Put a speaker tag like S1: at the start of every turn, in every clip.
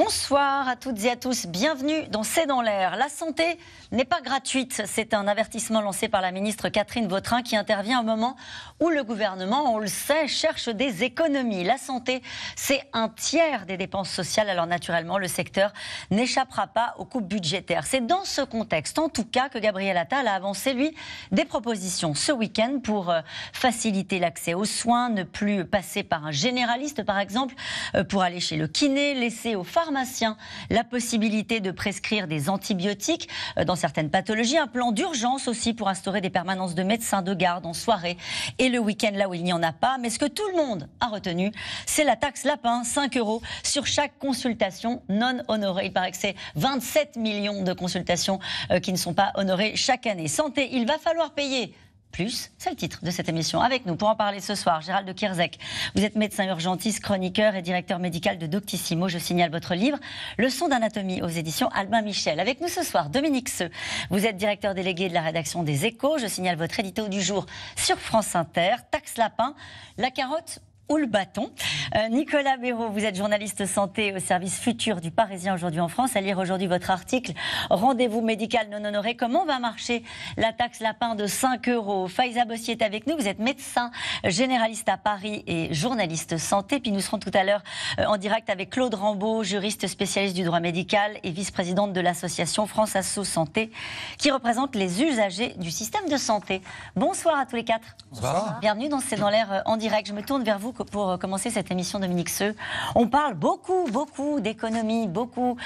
S1: Bonsoir à toutes et à tous, bienvenue dans C'est dans l'air. La santé n'est pas gratuite, c'est un avertissement lancé par la ministre Catherine Vautrin qui intervient au moment où le gouvernement, on le sait, cherche des économies. La santé, c'est un tiers des dépenses sociales, alors naturellement le secteur n'échappera pas aux coupes budgétaires. C'est dans ce contexte, en tout cas, que Gabriel Attal a avancé, lui, des propositions ce week-end pour euh, faciliter l'accès aux soins, ne plus passer par un généraliste, par exemple, euh, pour aller chez le kiné, laisser au phare pharmaciens la possibilité de prescrire des antibiotiques euh, dans certaines pathologies, un plan d'urgence aussi pour instaurer des permanences de médecins de garde en soirée et le week-end là où il n'y en a pas. Mais ce que tout le monde a retenu, c'est la taxe lapin, 5 euros sur chaque consultation non honorée. Il paraît que c'est 27 millions de consultations euh, qui ne sont pas honorées chaque année. Santé, il va falloir payer plus, c'est le titre de cette émission. Avec nous pour en parler ce soir, Gérald de Kierzek. Vous êtes médecin urgentiste, chroniqueur et directeur médical de Doctissimo. Je signale votre livre Leçon d'anatomie aux éditions Albin Michel. Avec nous ce soir, Dominique Seux. Vous êtes directeur délégué de la rédaction des Échos. Je signale votre édito du jour sur France Inter. Taxe Lapin, la carotte ou le bâton. Euh, Nicolas Béraud, vous êtes journaliste santé au service futur du Parisien aujourd'hui en France. À lire aujourd'hui votre article Rendez-vous médical non honoré. Comment va marcher la taxe lapin de 5 euros Faïsa Bossier est avec nous. Vous êtes médecin généraliste à Paris et journaliste santé. Puis nous serons tout à l'heure euh, en direct avec Claude Rambaud, juriste spécialiste du droit médical et vice-présidente de l'association France Asso Santé, qui représente les usagers du système de santé. Bonsoir à tous les quatre. Bonsoir. Bienvenue dans C'est dans l'air euh, en direct. Je me tourne vers vous, pour euh, commencer cette émission, Dominique Seux. On parle beaucoup, beaucoup d'économie, beaucoup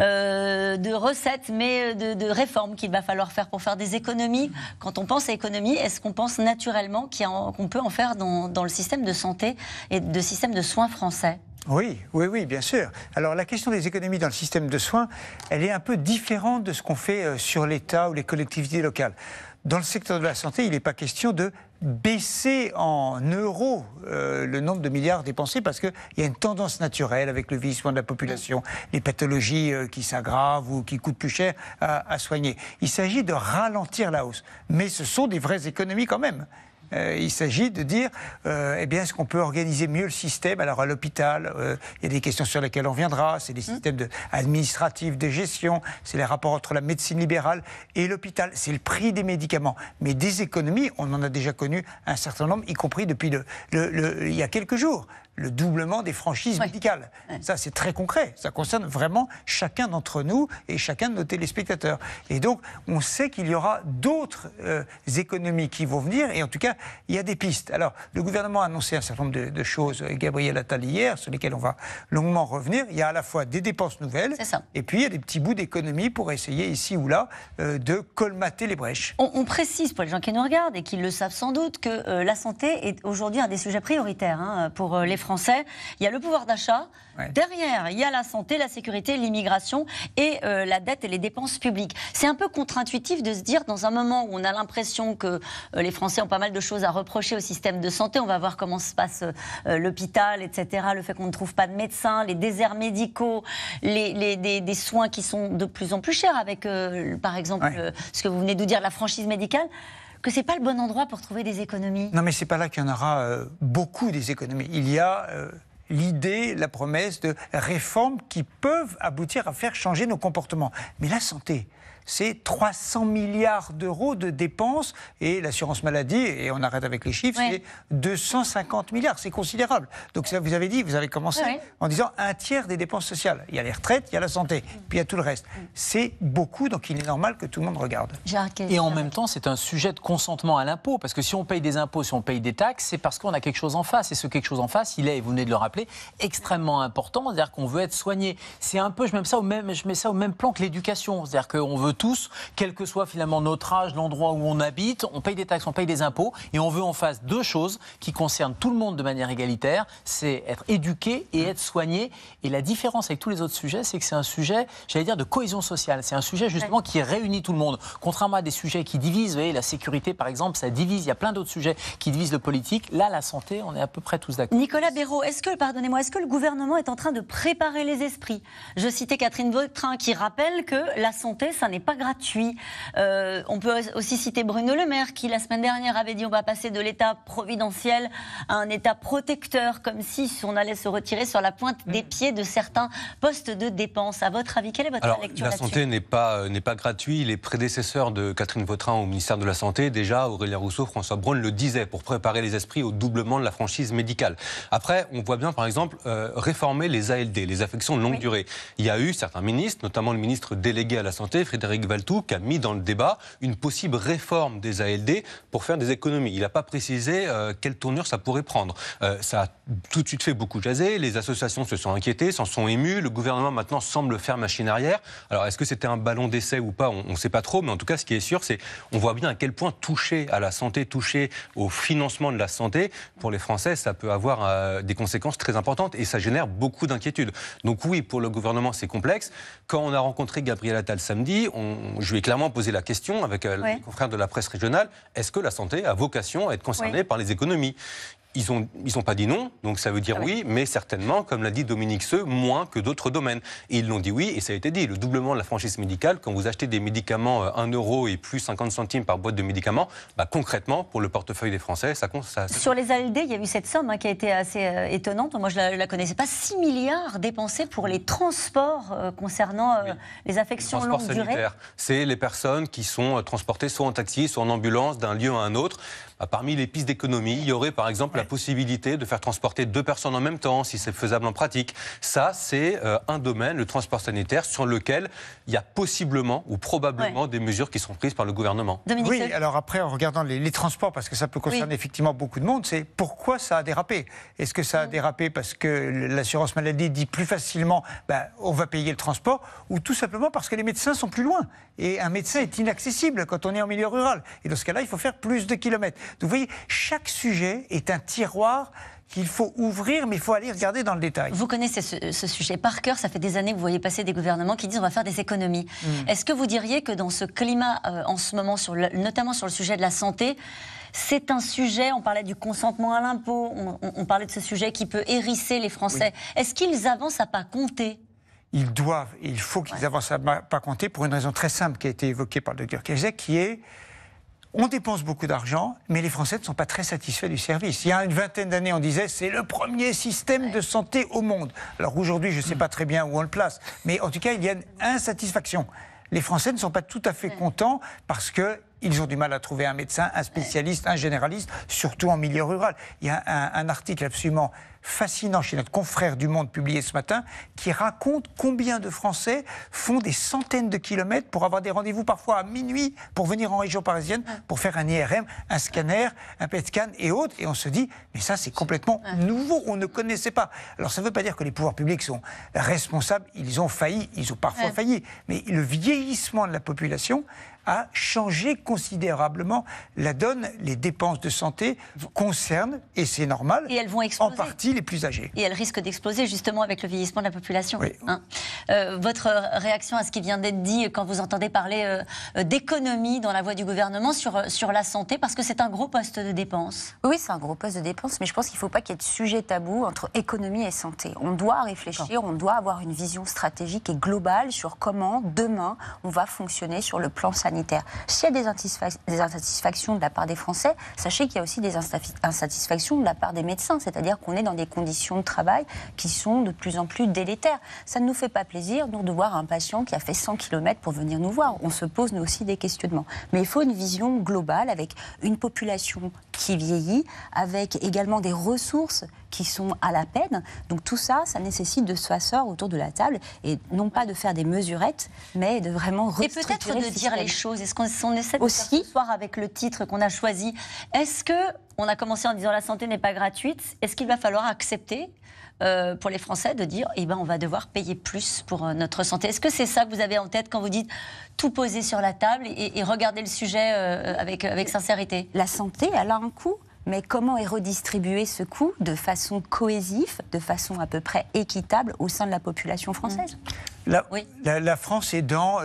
S1: euh, de recettes, mais euh, de, réformes qu'il va falloir faire pour faire des économies. Quand on pense à économie, est-ce qu'on pense naturellement qu'on peut en faire dans, dans le système de santé et de système de soins français
S2: oui, oui, oui, bien sûr. Alors la question des économies dans le système de soins, elle est un peu différente de ce qu'on fait sur l'État ou les collectivités locales. Dans le secteur de la santé, il n'est pas question de baisser en euros euh, le nombre de milliards dépensés parce qu'il y a une tendance naturelle avec le vieillissement de la population, les pathologies euh, qui s'aggravent ou qui coûtent plus cher à soigner. Il s'agit de ralentir la hausse. Mais ce sont des vraies économies quand même. Euh, il s'agit de dire, euh, eh bien, est-ce qu'on peut organiser mieux le système Alors, à l'hôpital, euh, il y a des questions sur lesquelles on viendra. C'est les mmh. systèmes administratifs de gestion, c'est les rapports entre la médecine libérale et l'hôpital. C'est le prix des médicaments. Mais des économies, on en a déjà connu un certain nombre, y compris depuis il y a quelques jours le doublement des franchises médicales. Ça, c'est très concret. Ça concerne vraiment chacun d'entre nous et chacun de nos téléspectateurs. Et donc, on sait qu'il y aura d'autres euh, économies qui vont venir. Et en tout cas, il y a des pistes. Alors, le gouvernement a annoncé un certain nombre de, choses, euh, Gabriel Attal hier, sur lesquelles on va longuement revenir. Il y a à la fois des dépenses nouvelles et puis il y a des petits bouts d'économie pour essayer ici ou là euh, de colmater les brèches.
S1: On, précise pour les gens qui nous regardent et qui le savent sans doute que la santé est aujourd'hui un des sujets prioritaires hein, pour les Français. Il y a le pouvoir d'achat. Derrière, il y a la santé, la sécurité, l'immigration et euh, la dette et les dépenses publiques. C'est un peu contre-intuitif de se dire, dans un moment où on a l'impression que euh, les Français ont pas mal de choses à reprocher au système de santé, on va voir comment se passe euh, l'hôpital, etc., le fait qu'on ne trouve pas de médecins, les déserts médicaux, les, des, soins qui sont de plus en plus chers avec, par exemple, ce que vous venez de dire, la franchise médicale que n'est pas le bon endroit pour trouver des économies
S2: Non, mais ce n'est pas là qu'il y en aura euh, beaucoup des économies. Il y a euh, l'idée, la promesse de réformes qui peuvent aboutir à faire changer nos comportements. Mais la santé, c'est 300 milliards d'euros de dépenses et l'assurance maladie, et on arrête avec les chiffres, c'est 250 milliards. C'est considérable. Donc ça, vous avez dit, vous avez commencé en disant un tiers des dépenses sociales. Il y a les retraites, il y a la santé, puis il y a tout le reste. C'est beaucoup, donc il est normal que tout le monde regarde.
S1: Et en
S3: même temps, c'est un sujet de consentement à l'impôt, parce que si on paye des impôts, si on paye des taxes, c'est parce qu'on a quelque chose en face. Et ce quelque chose en face, il est, et vous venez de le rappeler, extrêmement important. C'est-à-dire qu'on veut être soigné. C'est un peu, je mets ça au même, je mets ça au même plan que l'éducation. C'est-à-dire qu'on veut tous, quel que soit finalement notre âge, l'endroit où on habite, on paye des taxes, on paye des impôts, et on veut en face deux choses qui concernent tout le monde de manière égalitaire, c'est être éduqué et être soigné. Et la différence avec tous les autres sujets, c'est que c'est un sujet, j'allais dire, de cohésion sociale. C'est un sujet justement qui réunit tout le monde. Contrairement à des sujets qui divisent, vous voyez, la sécurité par exemple, ça divise, il y a plein d'autres sujets qui divisent le politique. Là, la santé, on est à peu près tous d'accord.
S1: Nicolas Béraud, est-ce que, pardonnez-moi, est-ce que le gouvernement est en train de préparer les esprits Je citais Catherine Vautrin qui rappelle que la santé, ça n'est pas gratuit. Euh, on peut aussi citer Bruno Le Maire qui, la semaine dernière, avait dit on va passer de l'État providentiel à un État protecteur, comme si on allait se retirer sur la pointe mm. des pieds de certains postes de dépenses. À votre avis, quelle est votre Alors, lecture La santé
S4: n'est pas, euh, n'est pas gratuite. Les prédécesseurs de Catherine Vautrin au ministère de la Santé, déjà Aurélien Rousseau, François Braun le disaient pour préparer les esprits au doublement de la franchise médicale. Après, on voit bien, par exemple, euh, réformer les ALD, les affections de longue durée. Il y a eu certains ministres, notamment le ministre délégué à la Santé, Frédéric Eric qui a mis dans le débat une possible réforme des ALD pour faire des économies. Il n'a pas précisé euh, quelle tournure ça pourrait prendre. Euh, ça a tout de suite fait beaucoup jaser, les associations se sont inquiétées, s'en sont émues, le gouvernement maintenant semble faire machine arrière. Alors est-ce que c'était un ballon d'essai ou pas On ne sait pas trop, mais en tout cas ce qui est sûr, c'est on voit bien à quel point toucher à la santé, toucher au financement de la santé, pour les Français, ça peut avoir euh, des conséquences très importantes et ça génère beaucoup d'inquiétudes. Donc oui, pour le gouvernement, c'est complexe. Quand on a rencontré Gabriel Attal samedi, on je lui ai clairement posé la question avec euh, les confrères de la presse régionale est-ce que la santé a vocation à être concernée par les économies ils n'ont ils ont pas dit non, donc ça veut dire oui, mais certainement, comme l'a dit Dominique Seux, moins que d'autres domaines. ils l'ont dit oui, et ça a été dit. Le doublement de la franchise médicale, quand vous achetez des médicaments 1 euh, euro et plus 50 centimes par boîte de médicaments, bah, concrètement, pour le portefeuille des Français, ça compte. Sur
S1: les ALD, il y a eu cette somme hein, qui a été assez euh, étonnante. Moi, je ne la, connaissais pas. 6 milliards dépensés pour les transports euh, concernant les affections les longue durée.
S4: C'est les personnes qui sont transportées soit en taxi, soit en ambulance d'un lieu à un autre. Bah, parmi les pistes d'économie, il y aurait par exemple la possibilité de faire transporter deux personnes en même temps, si c'est faisable en pratique. Ça, c'est euh, un domaine, le transport sanitaire, sur lequel il y a possiblement ou probablement des mesures qui sont prises par le gouvernement.
S2: oui, alors après, en regardant les, transports, parce que ça peut concerner effectivement beaucoup de monde, c'est pourquoi ça a dérapé Est-ce que ça a mm. dérapé parce que l'assurance maladie dit plus facilement bah, on va payer le transport ou tout simplement parce que les médecins sont plus loin Et un médecin est inaccessible quand on est en milieu rural. Et dans ce cas-là, il faut faire plus de kilomètres. Donc vous voyez, chaque sujet est un tiroir qu'il faut ouvrir, mais il faut aller regarder dans le détail. Vous
S1: connaissez ce, sujet par cœur, ça fait des années que vous voyez passer des gouvernements qui disent on va faire des économies. Hmm. Est-ce que vous diriez que dans ce climat euh, en ce moment, sur notamment sur le sujet de la santé, c'est un sujet, on parlait du consentement à l'impôt, on, parlait de ce sujet qui peut hérisser les Français. Est-ce qu'ils avancent à pas compter
S2: ils doivent, il faut qu'ils avancent à pas compter pour une raison très simple qui a été évoquée par le docteur Kézé, qui est on dépense beaucoup d'argent, mais les Français ne sont pas très satisfaits du service. Il y a une vingtaine d'années, on disait c'est le premier système de santé au monde. Alors aujourd'hui, je ne sais pas très bien où on le place, mais en tout cas, il y a une insatisfaction. Les Français ne sont pas tout à fait contents parce que ils ont du mal à trouver un médecin, un spécialiste, un généraliste, surtout en milieu rural. Il y a un, un article absolument fascinant chez notre confrère du Monde publié ce matin qui raconte combien de Français font des centaines de kilomètres pour avoir des rendez-vous parfois à minuit pour venir en région parisienne pour faire un IRM, un scanner, un PET scan et autres. Et on se dit, mais ça c'est complètement nouveau, on ne connaissait pas. Alors ça ne veut pas dire que les pouvoirs publics sont responsables, ils ont failli, ils ont parfois failli, mais le vieillissement de la population a changé considérablement la donne. Les dépenses de santé concernent, et c'est normal, et elles vont en partie les plus âgés.
S1: Et elles risquent d'exploser justement avec le vieillissement de la population. Hein. Euh, votre réaction à ce qui vient d'être dit quand vous entendez parler euh, euh, d'économie dans la voie du gouvernement sur, sur la santé, parce que c'est un gros poste de dépenses. Oui, c'est un gros poste de dépenses mais je pense qu'il ne faut pas qu'il
S5: y ait de sujet tabou entre économie et santé. On doit réfléchir, on doit avoir une vision stratégique et globale sur comment demain on va fonctionner sur le plan sanitaire s'il y a des, insatisfactions de la part des Français, sachez qu'il y a aussi des insatisfactions de la part des médecins, c'est-à-dire qu'on est dans des conditions de travail qui sont de plus en plus délétères. Ça ne nous fait pas plaisir, de voir un patient qui a fait 100 km pour venir nous voir. On se pose, nous aussi, des questionnements. Mais il faut une vision globale avec une population qui vieillit, avec également des ressources qui sont à la peine. Donc tout ça, ça nécessite de se s'asseoir autour de la table et non
S1: pas de faire des mesurettes, mais de vraiment restructurer. Et peut-être de dire les choses. Est-ce qu'on essaie de Aussi, faire ce soir avec le titre qu'on a choisi Est-ce que on a commencé en disant la santé n'est pas gratuite Est-ce qu'il va falloir accepter euh, pour les Français de dire eh ben, on va devoir payer plus pour euh, notre santé. Est-ce que c'est ça que vous avez en tête quand vous dites tout poser sur la table et, regarder le sujet euh, avec, avec sincérité La santé, elle a un coût mais comment est redistribué ce coût de
S5: façon cohésive, de façon à peu près équitable au sein de la population française
S2: mmh. la, oui. la, France est dans,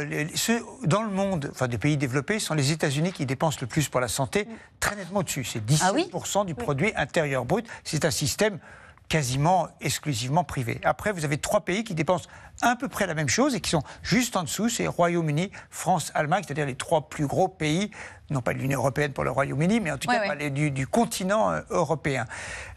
S2: dans le monde, enfin des pays développés, sont les États-Unis qui dépensent le plus pour la santé, mmh. très nettement dessus. C'est 17% ah du produit intérieur brut. C'est un système quasiment exclusivement privé. Après, vous avez trois pays qui dépensent à peu près la même chose et qui sont juste en dessous, c'est Royaume-Uni, France, Allemagne, c'est-à-dire les trois plus gros pays, non pas de l'Union européenne pour le Royaume-Uni, mais en tout cas Les, du, continent euh, européen.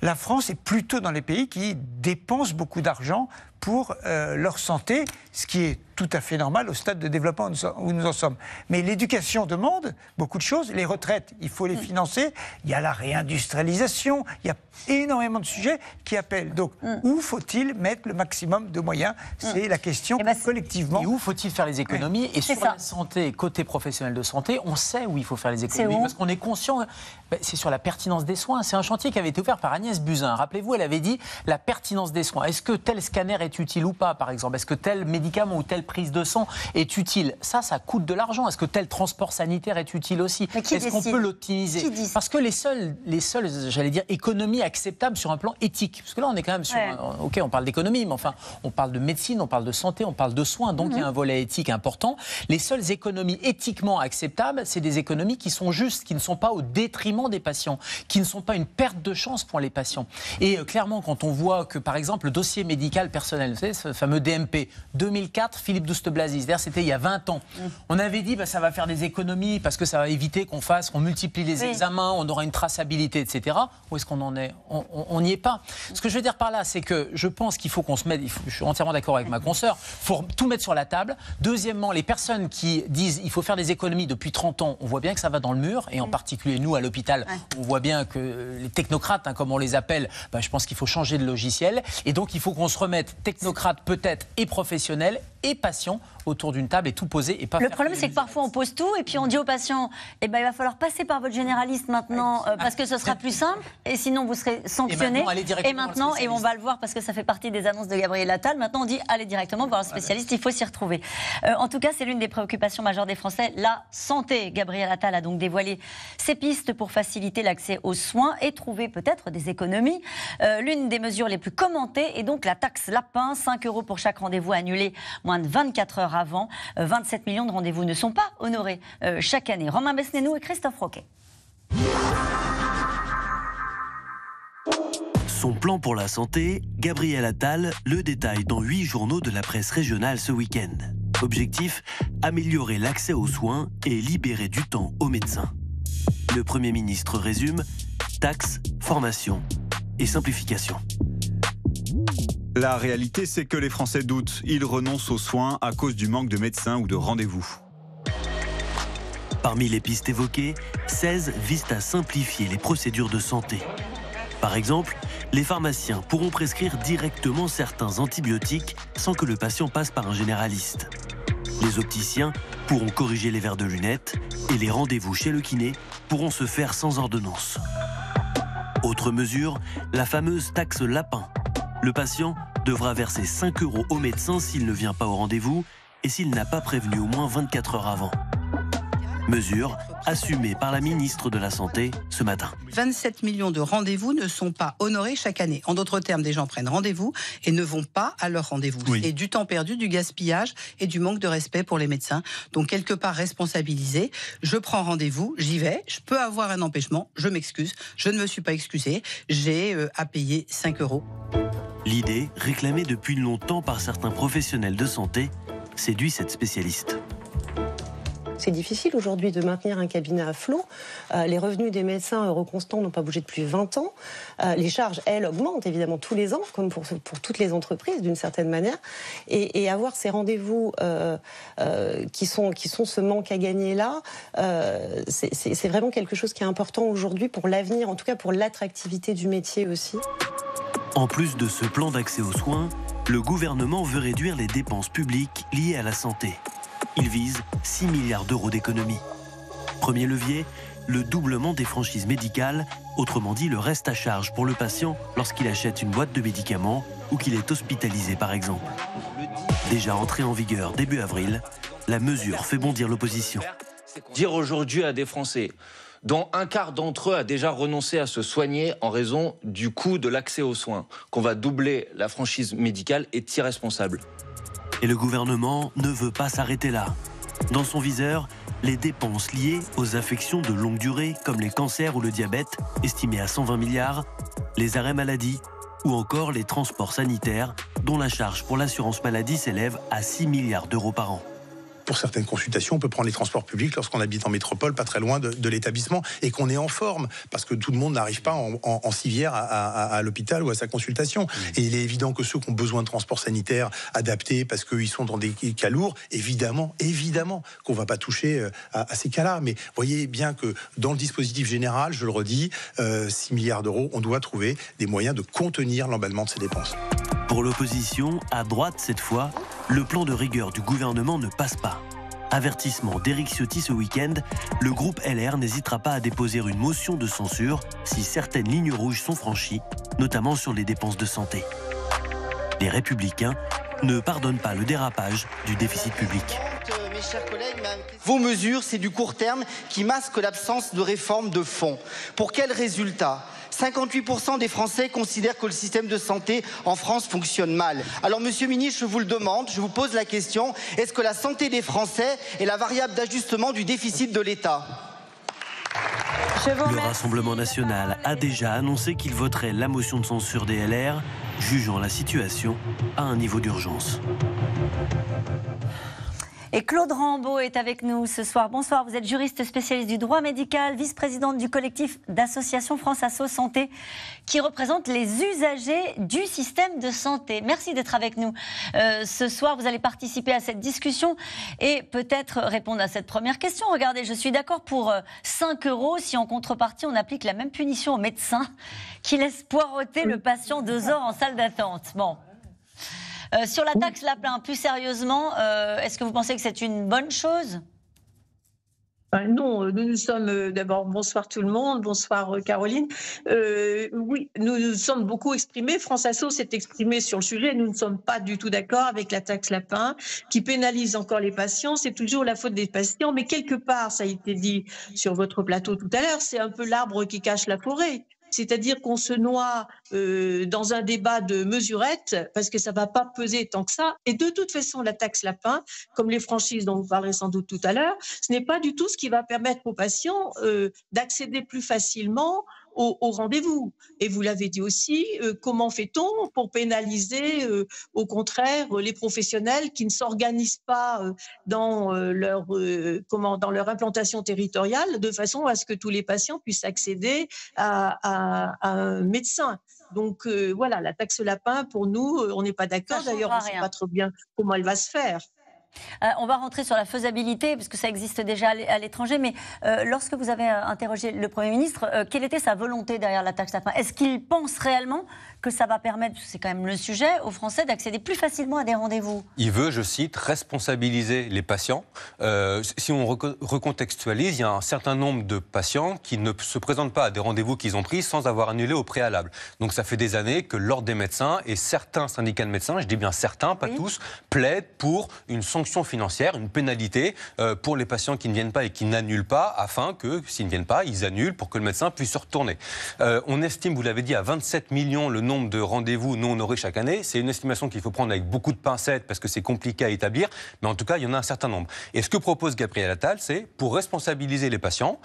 S2: La France est plutôt dans les pays qui dépensent beaucoup d'argent pour euh, leur santé, ce qui est tout à fait normal au stade de développement où nous en sommes. Mais l'éducation demande beaucoup de choses. Les retraites, il faut les mm. financer. Il y a la réindustrialisation. Il y a énormément de sujets qui appellent. Donc, mm. où faut-il mettre le maximum de moyens mm. C'est la question eh ben, collectivement. Et où faut-il faire les économies Et sur la
S3: santé, côté professionnel de santé, on sait où il faut faire les économies parce qu'on est conscient. Hein. Ben, c'est sur la pertinence des soins. C'est un chantier qui avait été ouvert par Agnès Buzyn. Rappelez-vous, elle avait dit la pertinence des soins. Est-ce que tel scanner est utile ou pas, par exemple Est-ce que tel médicament ou telle prise de sang est utile Ça, ça coûte de l'argent. Est-ce que tel transport sanitaire est utile aussi Est-ce qu'on peut l'optimiser Parce que les seules, les seules, j'allais dire, économies acceptables sur un plan éthique. Parce que là, on est quand même sur. ok, on parle d'économie, mais enfin, on parle de médecine, on parle de santé, on parle de soins, donc il y a mhm. un volet éthique important. Les seules économies éthiquement acceptables, c'est des économies qui sont justes, qui ne sont pas au détriment des patients, qui ne sont pas une perte de chance pour les patients. Et euh, clairement, quand on voit que, par exemple, le dossier médical personnel, vous savez, ce fameux DMP, 2004, Philippe douste blazy c'était il y a 20 ans, mm. on avait dit bah, ça va faire des économies parce que ça va éviter qu'on fasse, qu'on multiplie les examens, on aura une traçabilité, etc. Où est-ce qu'on en est On n'y est pas. Ce que je veux dire par là, c'est que je pense qu'il faut qu'on se mette, je suis entièrement d'accord avec Macron, Il faut tout mettre sur la table. Deuxièmement, les personnes qui disent il faut faire des économies depuis 30 ans, on voit bien que ça va dans le mur. Et en mm. particulier, nous, à l'hôpital, on voit bien que euh, les technocrates, hein, comme on les appelle, bah, je pense qu'il faut changer de logiciel. Et donc, il faut qu'on se remette technocrate peut-être et professionnel et patient autour d'une table et tout poser et pas. Le problème, c'est que
S1: parfois on pose tout et puis on dit aux patients, eh ben, il va falloir passer par votre généraliste maintenant euh, parce que ce sera plus simple et sinon vous serez sanctionné. Et maintenant, et, maintenant, et on va le voir parce que ça fait partie des annonces de Gabriel Attal. Maintenant, on dit allez directement directement voir un spécialiste, il faut s'y retrouver. Euh, en tout cas, c'est l'une des préoccupations majeures des Français, la santé. Gabriel Attal a donc dévoilé ses pistes pour faciliter l'accès aux soins et trouver peut-être des économies. Euh, l'une des mesures les plus commentées est donc la taxe lapin, 5 euros pour chaque rendez-vous annulé moins de 24 heures avant. 27 euh, millions de rendez-vous ne sont pas honorés chaque année. Romain Besnénou et Christophe Roquet.
S6: Son plan pour la santé, Gabriel Attal le détaille dans huit journaux de la presse régionale ce week-end. Objectif améliorer l'accès aux soins et libérer du temps aux médecins. Le Premier ministre résume taxes, formation et simplification. La réalité, c'est que les Français doutent. Ils renoncent aux soins à cause du manque de médecins ou de rendez-vous. Parmi les pistes évoquées, 16 visent à simplifier les procédures de santé. Par exemple, les pharmaciens pourront prescrire directement certains antibiotiques sans que le patient passe par un généraliste. Les opticiens pourront corriger les verres de lunettes et les rendez-vous chez le kiné pourront se faire sans ordonnance. Autre mesure, la fameuse taxe lapin. Le patient devra verser 5 euros au médecin s'il ne vient pas au rendez-vous et s'il n'a pas prévenu au moins 24 heures avant. Mesure assumée par la ministre de la Santé ce matin.
S7: 27 millions de rendez-vous ne sont pas honorés chaque année.
S1: En d'autres termes, des gens prennent rendez-vous et ne vont pas à leur rendez-vous. C'est du temps perdu, du gaspillage et du manque de respect pour les médecins. Donc quelque part responsabilisé, je prends rendez-vous, j'y vais, je peux avoir un empêchement, je m'excuse, je ne me suis pas excusé, j'ai euh, à payer 5 euros.
S6: L'idée, réclamée depuis longtemps par certains professionnels de santé, séduit cette spécialiste.
S7: C'est difficile aujourd'hui de maintenir un cabinet à flot. Euh, les revenus des médecins euroconstants n'ont pas bougé depuis 20 ans. Euh, les charges, elles, augmentent évidemment tous les ans, comme pour, toutes les entreprises d'une certaine manière. Et, avoir ces rendez-vous euh, qui, sont, qui sont ce manque à gagner là, c'est vraiment quelque chose qui est important aujourd'hui pour l'avenir, en tout cas pour l'attractivité du métier aussi.
S6: En plus de ce plan d'accès aux soins, le gouvernement veut réduire les dépenses publiques liées à la santé il vise 6 milliards d'euros d'économie. Premier levier, le doublement des franchises médicales, autrement dit le reste à charge pour le patient lorsqu'il achète une boîte de médicaments ou qu'il est hospitalisé par exemple. Déjà entré en vigueur début avril, la mesure fait bondir l'opposition. Dire aujourd'hui à des Français dont un quart d'entre eux a déjà renoncé à se soigner en raison du coût de l'accès aux soins, qu'on va doubler la franchise médicale est irresponsable. Et le gouvernement ne veut pas s'arrêter là. Dans son viseur, les dépenses liées aux affections de longue durée comme les cancers ou le diabète, estimées à 120 milliards, les arrêts maladie ou encore les transports sanitaires, dont la charge pour l'assurance maladie s'élève à 6 milliards d'euros par an
S8: pour certaines consultations, on peut prendre les transports publics lorsqu'on habite en métropole, pas très loin de, l'établissement, et qu'on est en forme, parce que tout le monde n'arrive pas en, civière à, l'hôpital ou à sa consultation. Mmh. Et il est évident que ceux qui ont besoin de transports sanitaires adaptés, parce qu'ils sont dans des cas lourds, évidemment, évidemment qu'on va pas toucher euh, à, ces cas-là. Mais voyez bien que dans le dispositif général, je le redis, 6 euh, milliards d'euros, on doit trouver des moyens de
S6: contenir l'emballement de ces dépenses. Pour l'opposition, à droite cette fois, le plan de rigueur du gouvernement ne passe pas. Avertissement d'Éric Ciotti ce week-end, le groupe LR n'hésitera pas à déposer une motion de censure si certaines lignes rouges sont franchies, notamment sur les dépenses de santé. Les républicains ne pardonnent pas le dérapage du déficit public.
S2: vos mesures, c'est du court terme qui masque l'absence de réformes de fond. Pour quels résultat 58% des Français considèrent que le système de santé en France fonctionne mal. Alors, monsieur le ministre, je vous le demande, je vous pose la question, est-ce que la santé des Français est la variable d'ajustement du déficit de l'État le
S6: Rassemblement national a déjà annoncé qu'il voterait la motion de censure des LR, jugeant la situation à un niveau d'urgence.
S1: Et Claude Rambaud est avec nous ce soir. Bonsoir, vous êtes juriste spécialiste du droit médical, vice-présidente du collectif d'association France Asso Santé, qui représente les usagers du système de santé. Merci d'être avec nous euh, ce soir. Vous allez participer à cette discussion et peut-être répondre à cette première question. Regardez, je suis d'accord pour 5 euh, euros si en contrepartie on applique la même punition aux médecins qui laissent poireauter le patient deux heures en salle d'attente. Bon, euh, sur la taxe Lapin, plus sérieusement, euh, est-ce que vous pensez que c'est une bonne chose
S7: euh, non, nous nous sommes d'abord bonsoir tout le monde, bonsoir Caroline. oui, nous nous sommes beaucoup exprimés. France Asso s'est exprimée sur le sujet. Nous ne sommes pas du tout d'accord avec la taxe lapin qui pénalise encore les patients. C'est toujours la faute des patients, mais quelque part, ça a été dit sur votre plateau tout à l'heure, c'est un peu l'arbre qui cache la forêt c'est-à-dire qu'on se noie euh, dans un débat de mesurette, parce que ça ne va pas peser tant que ça. Et de toute façon, la taxe lapin, comme les franchises dont vous parlerez sans doute tout à l'heure, ce n'est pas du tout ce qui va permettre aux patients euh, d'accéder plus facilement au, rendez-vous. Et vous l'avez dit aussi, euh, comment fait-on pour pénaliser, euh, au contraire, les professionnels qui ne s'organisent pas euh, dans, leur, comment, dans leur implantation territoriale de façon à ce que tous les patients puissent accéder à, à un médecin donc voilà, la taxe lapin, pour nous, on n'est pas d'accord. D'ailleurs, on ne sait pas trop bien comment elle va se faire.
S1: Euh, on va rentrer sur la faisabilité, parce que ça existe déjà à l'étranger, mais euh, lorsque vous avez euh, interrogé le Premier ministre, quelle était sa volonté derrière la taxe Est-ce qu'il pense réellement que ça va permettre, c'est quand même le sujet, aux Français d'accéder plus facilement à des rendez-vous
S4: Il veut, je cite, responsabiliser les patients. si on recontextualise, il y a un certain nombre de patients qui ne se présentent pas à des rendez-vous qu'ils ont pris sans avoir annulé au préalable. Donc ça fait des années que l'Ordre des médecins et certains syndicats de médecins, je dis bien certains, pas tous, plaident pour une sanction sanction financière, une pénalité euh, pour les patients qui ne viennent pas et qui n'annulent pas, afin que s'ils ne viennent pas, ils annulent pour que le médecin puisse se retourner. Euh, on estime, vous l'avez dit, à 27 millions le nombre de rendez-vous non honorés chaque année. C'est une estimation qu'il faut prendre avec beaucoup de pincettes parce que c'est compliqué à établir, mais en tout cas, il y en a un certain nombre. Et ce que propose Gabriel Attal, c'est pour responsabiliser les patients,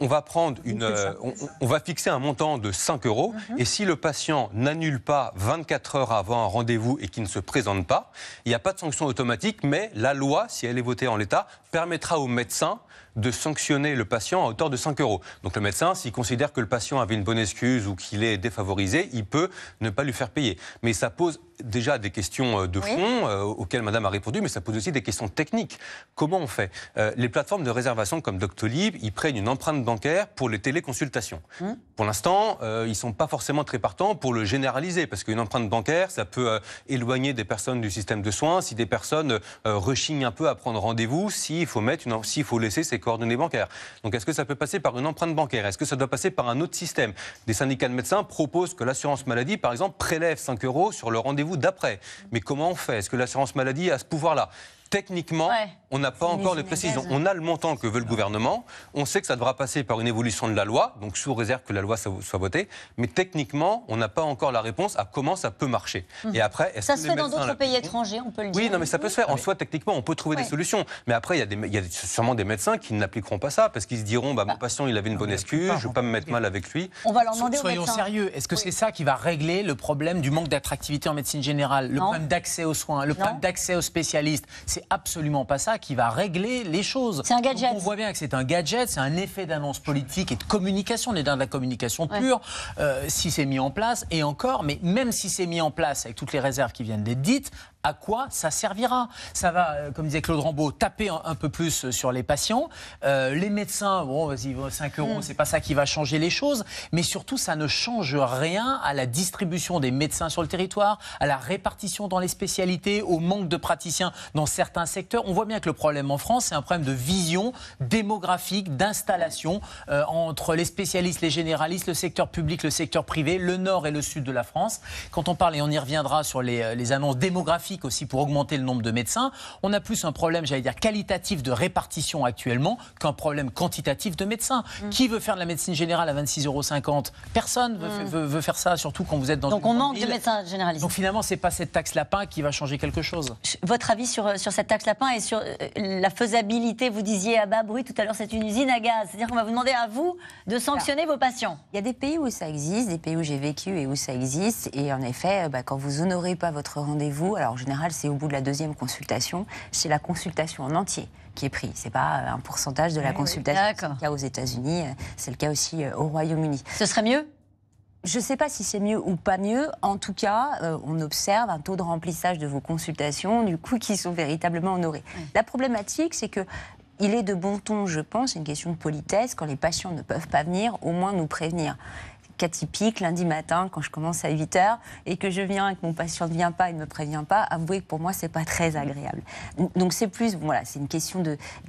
S4: on va prendre une, euh, on, va fixer un montant de 5 euros. Mhm. Et si le patient n'annule pas 24 heures avant un rendez-vous et qu'il ne se présente pas, il n'y a pas de sanction automatique, mais la loi, si elle est votée en l'état, permettra au médecin de sanctionner le patient à hauteur de 5 euros. Donc le médecin, s'il considère que le patient avait une bonne excuse ou qu'il est défavorisé, il peut ne pas lui faire payer. Mais ça pose déjà des questions euh, de fond euh, auxquelles Madame a répondu, mais ça pose aussi des questions techniques. Comment on fait euh, Les plateformes de réservation comme Doctolib, ils prennent une empreinte bancaire pour les téléconsultations. Mmh. Pour l'instant, ils ne sont pas forcément très partants pour le généraliser, parce qu'une empreinte bancaire, ça peut éloigner des personnes du système de soins si des personnes rechignent un peu à prendre rendez-vous, si il faut mettre s'il faut laisser ses coordonnées bancaires. Donc est-ce que ça peut passer par une empreinte bancaire Est-ce que ça doit passer par un autre système Des syndicats de médecins proposent que l'assurance maladie, par exemple, prélève 5 euros sur le rendez-vous d'après. Mais comment on fait Est-ce que l'assurance maladie a ce pouvoir-là Techniquement, on n'a pas encore les précisions. On a le montant que veut le gouvernement. On sait que ça devra passer par une évolution de la loi, donc sous réserve que la loi soit votée. Mais techniquement, on n'a pas encore la réponse à comment ça peut marcher. Hum. Et après, ça se fait dans d'autres pays
S1: étrangers, on peut le dire. Oui, non, mais ça peut se faire. En soi,
S4: techniquement, on peut trouver des solutions. Mais après, il y, a sûrement des médecins qui n'appliqueront pas ça parce qu'ils se diront, bah, mon bah, patient, il avait une bonne excuse, je ne veux pas me mettre mal avec lui.
S2: On va leur demander. Soyons sérieux.
S4: Est-ce que c'est ça qui va régler le problème
S3: du manque d'attractivité en médecine générale, le problème d'accès aux soins, le problème d'accès aux spécialistes C'est absolument pas ça qui va régler les choses. C'est un gadget. on voit bien que c'est un gadget, c'est un effet d'annonce politique et de communication, on est dans de la communication pure, euh, si c'est mis en place, et encore, mais même si c'est mis en place avec toutes les réserves qui viennent d'être dites, à quoi ça servira. Ça va, euh, comme disait Claude Rambaud, taper un, peu plus euh, sur les patients. Euh, les médecins, bon, vas-y, 5 euros, hmm. c'est pas ça qui va changer les choses. Mais surtout, ça ne change rien à la distribution des médecins sur le territoire, à la répartition dans les spécialités, au manque de praticiens dans certains secteurs. On voit bien que le problème en France, c'est un problème de vision démographique, d'installation entre les spécialistes, les généralistes, le secteur public, le secteur privé, le nord et le sud de la France. Quand on parle, et on y reviendra sur les, les annonces démographiques, aussi pour augmenter le nombre de médecins. On a plus un problème, j'allais dire, qualitatif de répartition actuellement qu'un problème quantitatif de médecins. Mm. Qui veut faire de la médecine générale à 26,50 euros Personne mm. veut, veut, faire ça, surtout quand vous êtes dans Donc on manque de médecins généralistes. Donc finalement, c'est pas cette taxe lapin qui va changer quelque chose.
S1: Votre avis sur, euh, sur cette taxe lapin et sur euh, la faisabilité Vous disiez à bas bruit tout à l'heure, c'est une usine à gaz. C'est-à-dire qu'on va vous demander à vous de sanctionner vos patients.
S5: Il y a des pays où ça existe, des pays où j'ai vécu et où ça existe. Et en effet, euh, bah, quand vous honorez pas votre rendez-vous, alors général, c'est au bout de la deuxième consultation, c'est la consultation en entier qui est pris. n'est pas euh, un pourcentage de la consultation. c'est le cas aux États-Unis, euh, c'est le cas aussi euh, au Royaume-Uni. Ce serait mieux je ne sais pas si c'est mieux ou pas mieux. En tout cas, on observe un taux de remplissage de vos consultations, du coup, qui sont véritablement honorés. La problématique, c'est qu'il est de bon ton, je pense, une question de politesse, quand les patients ne peuvent pas venir, au moins nous prévenir atypique lundi matin, quand je commence à 8 h et que je viens et que mon patient ne vient pas et ne me prévient pas, avouez que pour moi, c'est pas très agréable. Donc c'est plus, voilà, c'est une question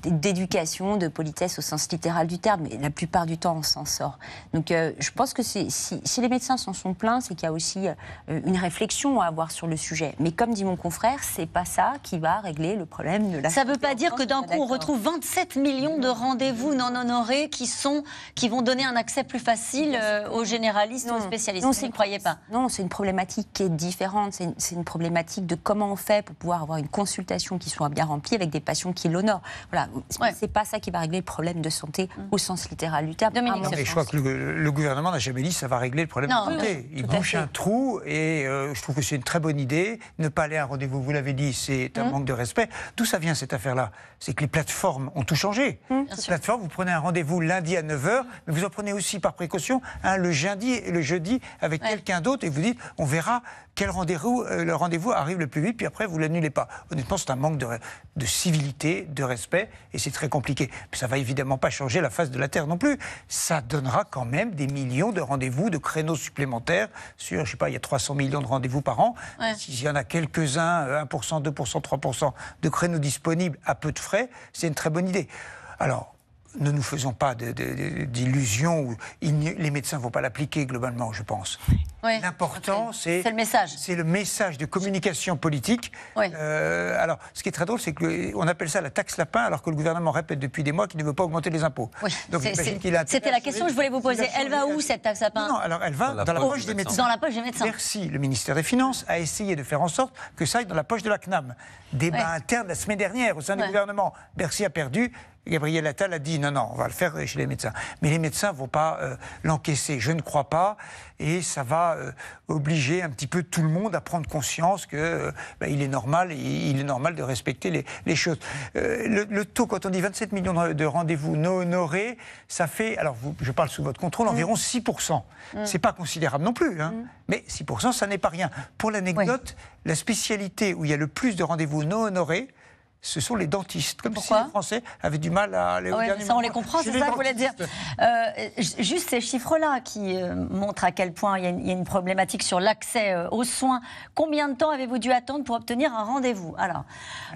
S5: d'éducation, de, politesse au sens littéral du terme, mais la plupart du temps, on s'en sort. Donc euh, je pense que si, si, les médecins s'en sont pleins, c'est qu'il y a aussi euh, une réflexion à avoir sur le sujet. Mais comme dit mon confrère, c'est pas ça qui va régler le problème de
S9: la.
S1: Ça ne veut pas dire que d'un coup, on retrouve 27 millions de rendez-vous non honorés qui sont, qui vont donner un accès plus facile au euh, aux généraliste non, ou spécialiste. Non, croyez pas. Non, c'est une problématique
S5: qui est différente. C'est une, problématique de comment on fait pour pouvoir avoir une consultation qui soit bien remplie avec des patients qui l'honorent. Voilà, c'est pas ça qui va régler le problème de santé mm. au sens littéral du terme.
S2: non, mais je crois que le, gouvernement n'a jamais dit ça va régler le problème de santé. Il bouche un trou et euh, je trouve que c'est une très bonne idée. Ne pas aller à un rendez-vous, vous l'avez dit, c'est un mm. manque de respect. D'où ça vient cette affaire-là C'est que les plateformes ont tout changé. Mm. plateforme vous prenez un rendez-vous lundi à 9h, mais vous en prenez aussi par précaution un le jeudi, le jeudi avec quelqu'un d'autre et vous dites on verra quel rendez-vous euh, le rendez-vous arrive le plus vite, puis après vous l'annulez pas. Honnêtement, c'est un manque de, civilité, de respect, et c'est très compliqué. Mais ça va évidemment pas changer la face de la Terre non plus. Ça donnera quand même des millions de rendez-vous, de créneaux supplémentaires sur, je sais pas, il y a 300 millions de rendez-vous par an. S'il y en a quelques-uns, 1%, 2%, 3% de créneaux disponibles à peu de frais, c'est une très bonne idée. Alors, ne nous faisons pas d'illusions les médecins ne vont pas l'appliquer globalement, je pense. L'important, c'est le message. C'est le message de communication politique. Euh, alors, ce qui est très drôle, c'est qu'on euh, appelle ça la taxe lapin, alors que le gouvernement répète depuis des mois qu'il ne veut pas augmenter les impôts. C'était la question que
S1: je voulais vous poser. Elle va où cette taxe lapin Non, alors
S2: elle va dans la, poche des médecins. Merci. Le ministère des Finances a essayé de faire en sorte que ça aille dans la poche de la CNAM. Débat interne la semaine dernière au sein du gouvernement. Bercy a perdu. Gabriel Attal a dit non, non, on va le faire chez les médecins. Mais les médecins ne vont pas euh, l'encaisser, je ne crois pas, et ça va euh, obliger un petit peu tout le monde à prendre conscience que euh, bah, il est normal, il, est normal de respecter les, choses. Le, taux, quand on dit 27 millions de rendez-vous non honorés, ça fait, alors je parle sous votre contrôle, mm. environ 6%. Ce n'est pas considérable non plus, hein. mm. mais 6%, ça n'est pas rien. Pour l'anecdote, la spécialité où il y a le plus de rendez-vous non honorés, ce sont les dentistes. Comme si les Français avaient du mal à aller au Ça, on
S1: les comprend, c'est ça que vous voulez dire. Euh, juste ces chiffres-là qui euh, montrent à quel point il y, a une, problématique sur l'accès euh, aux soins. Combien de temps avez-vous dû attendre pour obtenir un rendez-vous Alors,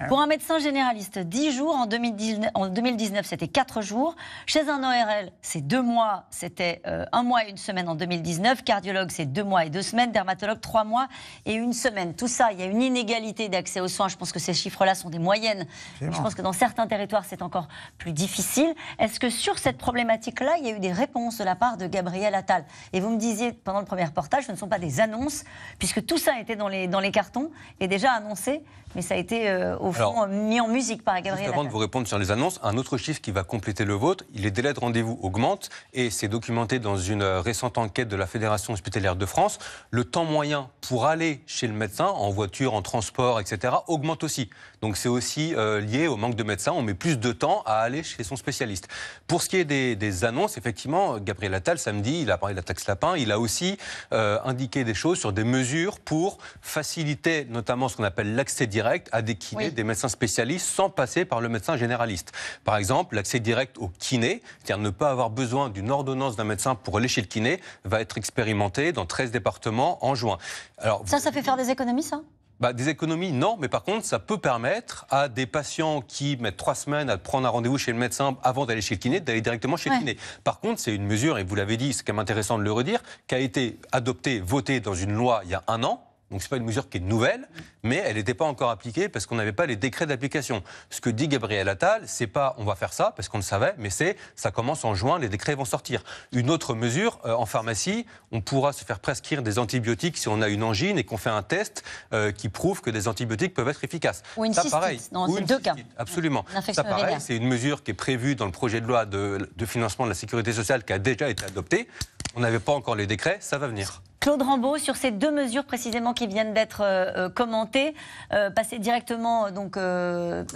S1: hein pour un médecin généraliste, 10 jours. En 2019, en 2019 c'était 4 jours. Chez un ORL, c'est 2 mois. C'était 1 mois et une semaine en 2019. Cardiologue, c'est 2 mois et 2 semaines. Dermatologue, 3 mois et une semaine. Tout ça, il y a une inégalité d'accès aux soins. Je pense que ces chiffres-là sont des moyennes je pense que dans certains territoires, c'est encore plus difficile. Est-ce que sur cette problématique-là, il y a eu des réponses de la part de Gabriel Attal Et vous me disiez pendant le premier reportage, ce ne sont pas des annonces, puisque tout ça était dans les, cartons et déjà annoncé, mais ça a été euh, au fond mis en musique par Gabriel Attal. Avant de
S4: vous répondre sur les annonces, un autre chiffre qui va compléter le vôtre, les délais de rendez-vous augmentent et c'est documenté dans une euh, récente enquête de la Fédération hospitalière de France. Le temps moyen pour aller chez le médecin en voiture, en transport, etc., augmente aussi. Donc c'est aussi euh, lié au manque de médecins. On met plus de temps à aller chez son spécialiste. Pour ce qui est des, annonces, effectivement, Gabriel Attal, samedi, il a parlé de la taxe lapin. Il a aussi euh, indiqué des choses sur des mesures pour faciliter notamment ce qu'on appelle l'accès direct à des kinés, des médecins spécialistes, sans passer par le médecin généraliste. Par exemple, l'accès direct au kiné, c'est-à-dire ne pas avoir besoin d'une ordonnance d'un médecin pour aller chez le kiné, va être expérimenté dans 13 départements en juin. Alors, ça,
S1: ça fait faire des économies, ça
S4: bah, Des économies, non, mais par contre, ça peut permettre à des patients qui mettent trois semaines à prendre un rendez-vous chez le médecin avant d'aller chez le kiné, d'aller directement chez le kiné. Par contre, c'est une mesure, et vous l'avez dit, c'est quand même intéressant de le redire, qui a été adoptée, votée dans une loi il y a un an, donc n'est pas une mesure qui est nouvelle, mais elle n'était pas encore appliquée parce qu'on n'avait pas les décrets d'application. Ce que dit Gabriel Attal, c'est pas on va faire ça parce qu'on le savait, mais c'est ça commence en juin, les décrets vont sortir. Une autre mesure euh, en pharmacie, on pourra se faire prescrire des antibiotiques si on a une angine et qu'on fait un test euh, qui prouve que des antibiotiques peuvent être efficaces. Ou Pareil, deux cas. Absolument. pareil, c'est une mesure qui est prévue dans le projet de loi de, de financement de la sécurité sociale qui a déjà été adoptée. On n'avait pas encore les décrets, ça va venir.
S1: Claude Rambaud, sur ces deux mesures précisément qui viennent d'être euh, euh, commentées, euh, passer directement donc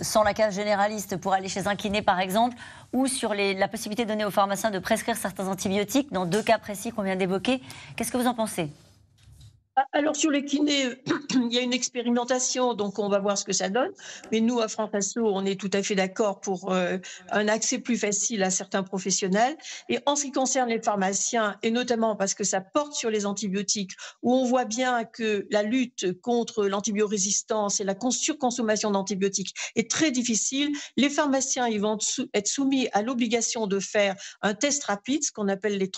S1: sans la case généraliste pour aller chez un kiné par exemple, ou sur la possibilité donnée aux pharmaciens de prescrire certains antibiotiques dans deux cas précis qu'on vient d'évoquer, qu'est-ce que vous en pensez
S7: ah, alors sur les kinés, il y a une expérimentation, donc on va voir ce que ça donne. Mais nous, à Francasso, on est tout à fait d'accord pour euh, un accès plus facile à certains professionnels. Et en ce qui concerne les pharmaciens, et notamment parce que ça porte sur les antibiotiques, où on voit bien que la lutte contre l'antibiorésistance et la surconsommation d'antibiotiques est très difficile, les pharmaciens ils vont être soumis à l'obligation de faire un test rapide, ce qu'on appelle les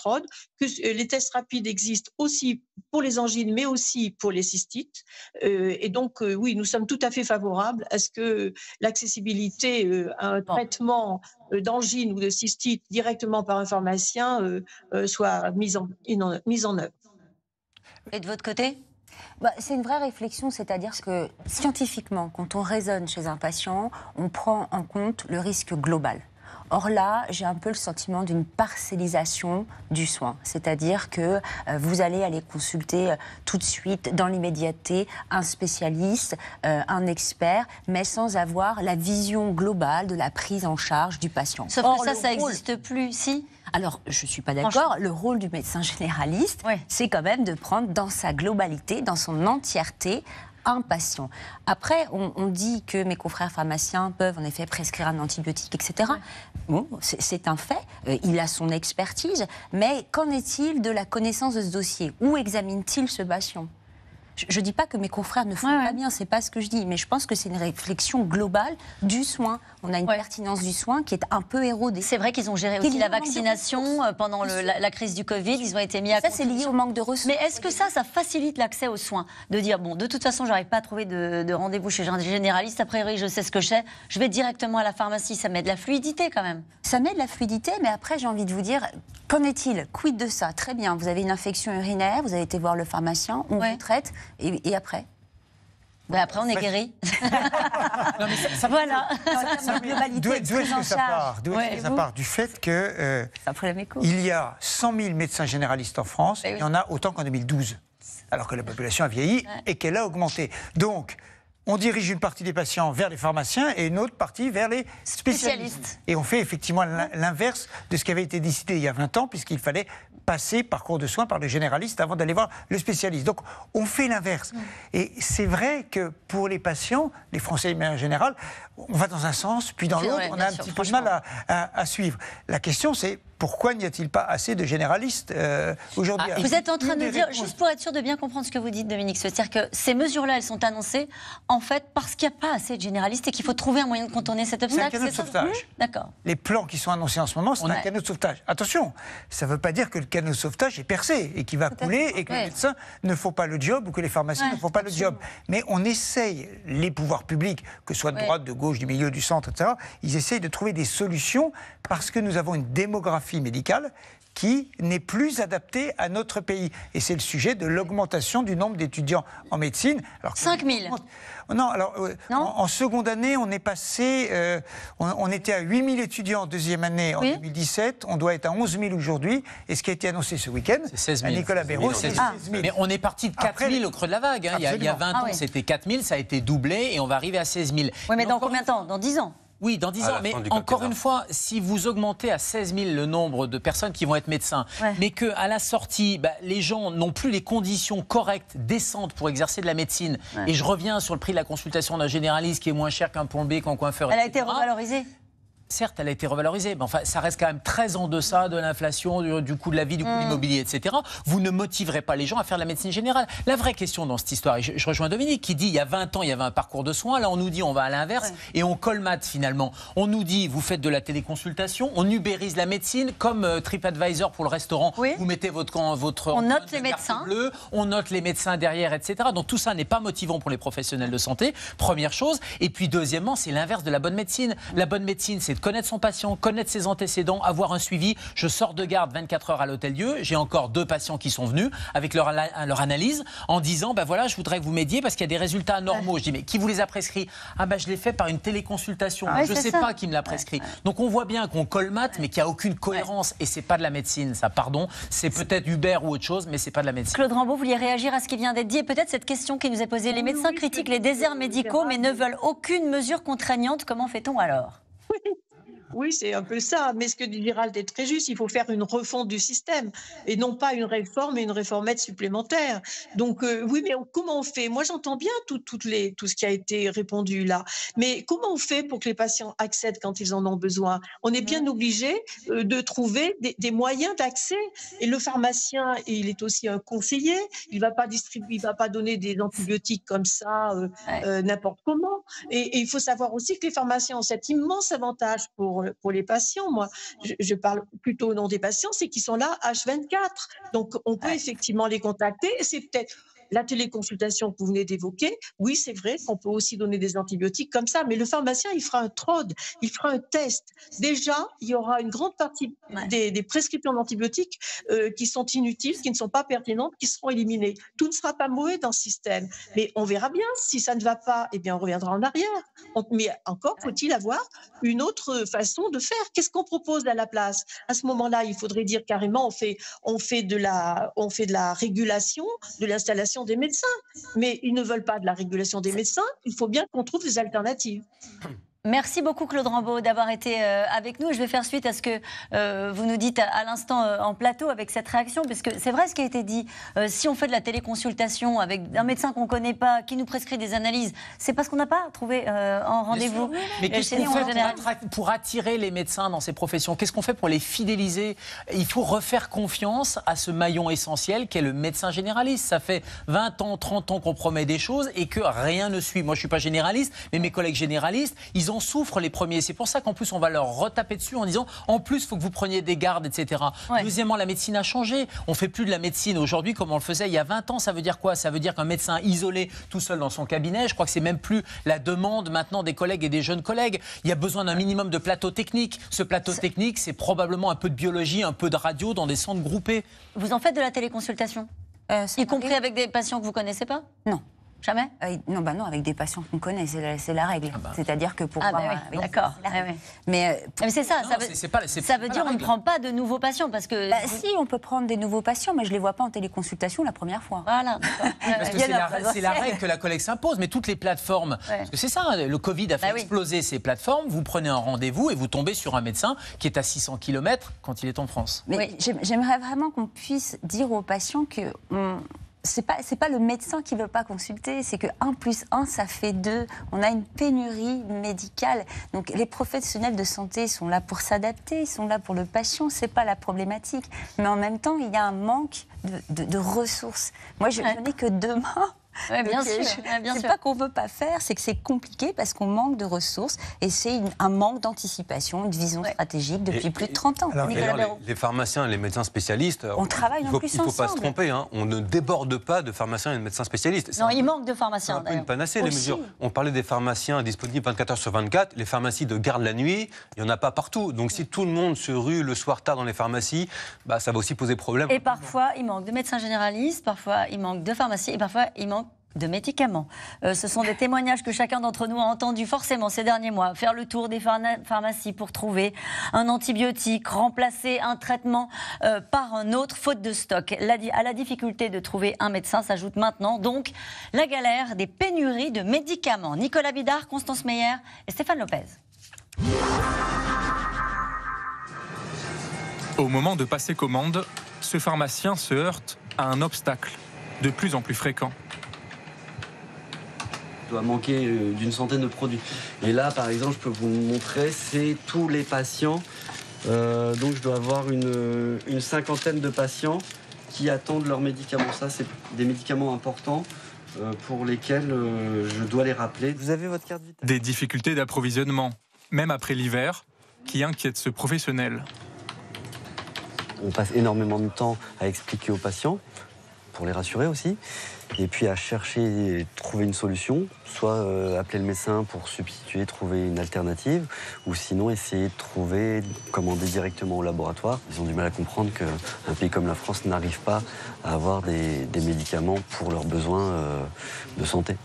S7: que les tests rapides existent aussi pour les angines, mais aussi pour les cystites. Euh, et donc, euh, oui, nous sommes tout à fait favorables à ce que l'accessibilité euh, à un traitement d'angines ou de cystites directement par un pharmacien soit mise en, mise en œuvre.
S5: Et de votre côté bah, c'est une vraie réflexion, c'est-à-dire que scientifiquement, quand on raisonne chez un patient, on prend en compte le risque global. Or là, j'ai un peu le sentiment d'une parcellisation du soin, c'est-à-dire que euh, vous allez aller consulter euh, tout de suite, dans l'immédiateté, un spécialiste, euh, un expert, mais sans avoir la vision globale de la prise en charge du patient. Sauf que ça, ça n'existe plus, si alors, je ne suis pas d'accord. Le rôle du médecin généraliste, c'est quand même de prendre dans sa globalité, dans son entièreté, un patient. Après, on, dit que mes confrères pharmaciens peuvent en effet prescrire un antibiotique, etc. Bon, c'est un fait. Euh, il a son expertise. Mais qu'en est-il de la connaissance de ce dossier Où examine-t-il ce patient je ne dis pas que mes confrères ne font pas bien, c'est pas ce que je dis, mais je pense que c'est une réflexion globale du soin. On a une pertinence du soin qui est un peu érodée. C'est vrai qu'ils ont géré aussi la vaccination
S1: euh, pendant la, crise du Covid. Ils ont été mis à. Ça, c'est lié au manque de ressources. Mais est-ce que ça, ça facilite l'accès aux soins De dire bon, de toute façon, j'arrive pas à trouver de, rendez-vous chez un généraliste. A priori, je sais ce que je fais, Je vais directement à la pharmacie. Ça met de la fluidité quand même. Ça met de la fluidité, mais après, j'ai envie de vous dire,
S5: qu'en est-il Quid de ça Très bien. Vous avez une infection urinaire, vous avez été voir le pharmacien, on vous traite. Et, après
S1: après, on est guéri. voilà.
S5: D'où est-ce que ça part ça
S2: Du fait que euh, il y a 100 000 médecins généralistes en France, et eh il y en a autant qu'en 2012, alors que la population a vieilli et qu'elle a augmenté. Donc, on dirige une partie des patients vers les pharmaciens et une autre partie vers les spécialistes. spécialistes. Et on fait effectivement l'inverse de ce qui avait été décidé il y a 20 ans, puisqu'il fallait passer par cours de soins par le généraliste avant d'aller voir le spécialiste. Donc on fait l'inverse. Et c'est vrai que pour les patients, les Français mais en général, on va dans un sens, puis dans l'autre, on a un petit peu de mal à suivre. La question c'est pourquoi n'y a-t-il pas assez de généralistes euh, aujourd'hui ah, Vous êtes en train de dire, juste
S1: pour être sûr de bien comprendre ce que vous dites, Dominique, c'est-à-dire que ces mesures-là, elles sont annoncées en fait parce qu'il n'y a pas assez de généralistes et qu'il faut trouver un moyen de contourner cet obstacle. C'est un canot de sauvetage. Hum, d'accord.
S2: Les plans qui sont annoncés en ce moment, c'est un canot de sauvetage. Attention, ça ne veut pas dire que le canot de sauvetage est percé et qu'il va couler et que les médecins ne font pas le job ou que les pharmaciens ne font pas le job. Mais on essaye, les pouvoirs publics, que ce soit de droite, de gauche, du milieu, du centre, etc., ils essayent de trouver des solutions parce que nous avons une démographie médicale qui n'est plus adapté à notre pays. Et c'est le sujet de l'augmentation du nombre d'étudiants en médecine. Alors, 5 000 Non, alors euh, en, seconde année, on est passé, euh, on, était à 8 000 étudiants en deuxième année en 2017, on doit être à 11 000 aujourd'hui, et ce qui a été annoncé ce week-end à Nicolas Béraud, c'est 16
S3: 000. Mais on est parti de 4 000 au creux de la vague. Hein. Il, y a, 20 ans, ah c'était 4 000, ça a été doublé, et on va arriver à 16 000.
S1: mais dans, dans combien de temps Dans 10 ans
S3: oui, dans 10 ans. Mais encore une fois, si vous augmentez à 16 000 le nombre de personnes qui vont être médecins, mais qu'à la sortie, bah, les gens n'ont plus les conditions correctes, décentes pour exercer de la médecine, et je reviens sur le prix de la consultation d'un généraliste qui est moins cher qu'un plombier, qu'un coiffeur. Elle a été
S1: revalorisée
S3: certes, elle a été revalorisée, mais enfin, ça reste quand même très en deçà de l'inflation, du, coût de la vie, du coût de mm. l'immobilier, etc. Vous ne motiverez pas les gens à faire de la médecine générale. La vraie question dans cette histoire, et je, rejoins Dominique qui dit il y a 20 ans, il y avait un parcours de soins. Là, on nous dit on va à l'inverse et on colmate finalement. On nous dit vous faites de la téléconsultation, on ubérise la médecine, comme euh, TripAdvisor pour le restaurant. Vous mettez votre. Euh, votre on note les médecins. on note les médecins derrière, etc. Donc tout ça n'est pas motivant pour les professionnels de santé, première chose. Et puis deuxièmement, c'est l'inverse de la bonne médecine. La bonne médecine, c'est connaître son patient, connaître ses antécédents, avoir un suivi. Je sors de garde 24 heures à lhôtel Dieu. j'ai encore deux patients qui sont venus avec leur, leur analyse en disant ben voilà, je voudrais que vous m'aidiez parce qu'il y a des résultats normaux Je dis mais qui vous les a prescrits Ah ben je l'ai fait par une téléconsultation. Ah je ne sais pas qui me l'a prescrit. Donc on voit bien qu'on colmate mais qu'il n'y a aucune cohérence et c'est pas de la médecine ça, pardon. C'est peut-être Uber ou autre chose mais c'est pas de la médecine. Claude Rambaud, vous
S1: vouliez réagir à ce qui vient d'être dit et peut-être cette question qui nous est posée. Les médecins critiquent les déserts médicaux mais ne veulent aucune mesure contraignante. Comment fait-on alors
S7: oui, c'est un peu ça. Mais ce que dit Gérald est très juste. Il faut faire une refonte du système et non pas une réforme et une réformette supplémentaire. Donc, euh, oui, mais comment on fait Moi, j'entends bien tout, les, tout ce qui a été répondu là. Mais comment on fait pour que les patients accèdent quand ils en ont besoin On est bien obligé euh, de trouver des, moyens d'accès. Et le pharmacien, il est aussi un conseiller. Il ne va, pas distribuer, il va pas donner des antibiotiques comme ça, euh, n'importe comment. Et, et il faut savoir aussi que les pharmaciens ont cet immense avantage pour pour, les patients. Moi, je, parle plutôt au nom des patients, c'est qu'ils sont là H24. Donc, on peut effectivement les contacter. C'est peut-être la téléconsultation que vous venez d'évoquer, oui, c'est vrai qu'on peut aussi donner des antibiotiques comme ça, mais le pharmacien, il fera un TROD, il fera un test. Déjà, il y aura une grande partie des, prescriptions d'antibiotiques euh, qui sont inutiles, qui ne sont pas pertinentes, qui seront éliminées. Tout ne sera pas mauvais dans ce système, mais on verra bien. Si ça ne va pas, eh bien, on reviendra en arrière. mais encore faut-il avoir une autre façon de faire. Qu'est-ce qu'on propose à la place À ce moment-là, il faudrait dire carrément, on fait, on fait de la, on fait de la régulation de l'installation des médecins.
S1: Mais ils ne veulent pas de la régulation des médecins. Il faut bien qu'on trouve des alternatives. Merci beaucoup Claude Rambaud d'avoir été euh, avec nous. Je vais faire suite à ce que euh, vous nous dites à l'instant euh, en plateau avec cette réaction, parce que c'est vrai ce qui a été dit. Si on fait de la téléconsultation avec un médecin qu'on ne connaît pas, qui nous prescrit des analyses, c'est parce qu'on n'a pas trouvé en rendez-vous. Mais qu'est-ce qu'on fait
S3: pour attirer les médecins dans ces professions Qu'est-ce qu'on fait pour les fidéliser Il faut refaire confiance à ce maillon essentiel qu'est le médecin généraliste. Ça fait 20 ans, 30 ans qu'on promet des choses et que rien ne suit. Moi, je ne suis pas généraliste, mais mes collègues généralistes, ils ont souffrent les premiers. C'est pour ça qu'en plus, on va leur retaper dessus en disant en plus, il faut que vous preniez des gardes, etc. Deuxièmement, la médecine a changé. On fait plus de la médecine aujourd'hui comme on le faisait il y a 20 ans. Ça veut dire quoi Ça veut dire qu'un médecin isolé tout seul dans son cabinet, je crois que c'est même plus la demande maintenant des collègues et des jeunes collègues. Il y a besoin d'un minimum de plateau technique. Ce plateau technique, c'est probablement un peu de biologie, un peu de radio dans des
S1: centres groupés. Vous en faites de la téléconsultation euh, y compris avec des patients que vous connaissez pas Non.
S5: Jamais Non, bah non, avec des patients qu'on connaît, c'est la, règle. Ah bah. C'est-à-dire que pour ah bah euh, oui, d'accord.
S1: Euh, ah, mais, c'est ça, ça veut, dire qu'on ne prend pas de nouveaux patients parce que. Bah, si,
S5: on peut prendre des nouveaux patients, mais je ne les vois pas en téléconsultation la première fois. Voilà.
S1: c'est
S9: la,
S3: règle que la collègue s'impose, mais toutes les plateformes. c'est ça, hein, le Covid a fait exploser ces plateformes. Vous prenez un rendez-vous et vous tombez sur un médecin qui est à 600 km quand il est en France.
S5: j'aimerais vraiment qu'on puisse dire aux patients que c'est pas pas le médecin qui veut pas consulter, c'est que 1 plus 1 ça fait 2. On a une pénurie médicale. Donc les professionnels de santé sont là pour s'adapter, ils sont là pour le patient, c'est pas la problématique. Mais en même temps, il y a un manque de, ressources. Moi, je, ne que demain bien sûr. c'est pas qu'on veut pas faire, c'est que c'est compliqué parce qu'on manque de ressources et c'est un manque d'anticipation, une vision stratégique depuis plus de 30 ans. les,
S4: les, pharmaciens, les médecins spécialistes, euh, on, travaille en plus Il ne faut pas se tromper, hein. on ne déborde pas de pharmaciens et de médecins spécialistes.
S1: Non, il manque de pharmaciens. C'est un une panacée, les mesures.
S4: On parlait des pharmaciens disponibles 24 h sur 24, les pharmacies de garde la nuit, il n'y en a pas partout. Donc si tout le monde se rue le soir tard dans les pharmacies, bah, ça va aussi poser problème. Et
S1: parfois, il manque de médecins généralistes, parfois, il manque de pharmacies, et parfois, il manque de médicaments. Euh, ce sont des témoignages que chacun d'entre nous a entendus forcément ces derniers mois. Faire le tour des pharmacies pour trouver un antibiotique, remplacer un traitement euh, par un autre, faute de stock. à la difficulté de trouver un médecin s'ajoute maintenant donc la galère des pénuries de médicaments. Nicolas Bidard, Constance Meyer et Stéphane Lopez.
S8: Au moment de passer commande, ce pharmacien se heurte à un obstacle de plus en plus fréquent
S6: doit manquer euh, d'une centaine de produits. Et là, par exemple, je peux vous montrer, c'est tous les patients. Euh, donc je dois avoir une, cinquantaine de patients qui attendent leurs médicaments. Ça, c'est des médicaments importants euh, pour lesquels je dois les rappeler. Vous avez votre carte
S8: Des difficultés d'approvisionnement, même après l'hiver, qui inquiètent ce professionnel.
S6: On passe énormément de temps à expliquer aux patients pour les rassurer aussi. Et puis à chercher, trouver une solution, soit euh, appeler le médecin pour substituer, trouver une alternative, ou sinon essayer de trouver, commander directement au laboratoire. Ils ont du mal à comprendre qu'un pays comme la France n'arrive pas à avoir des, médicaments pour leurs besoins euh, de santé.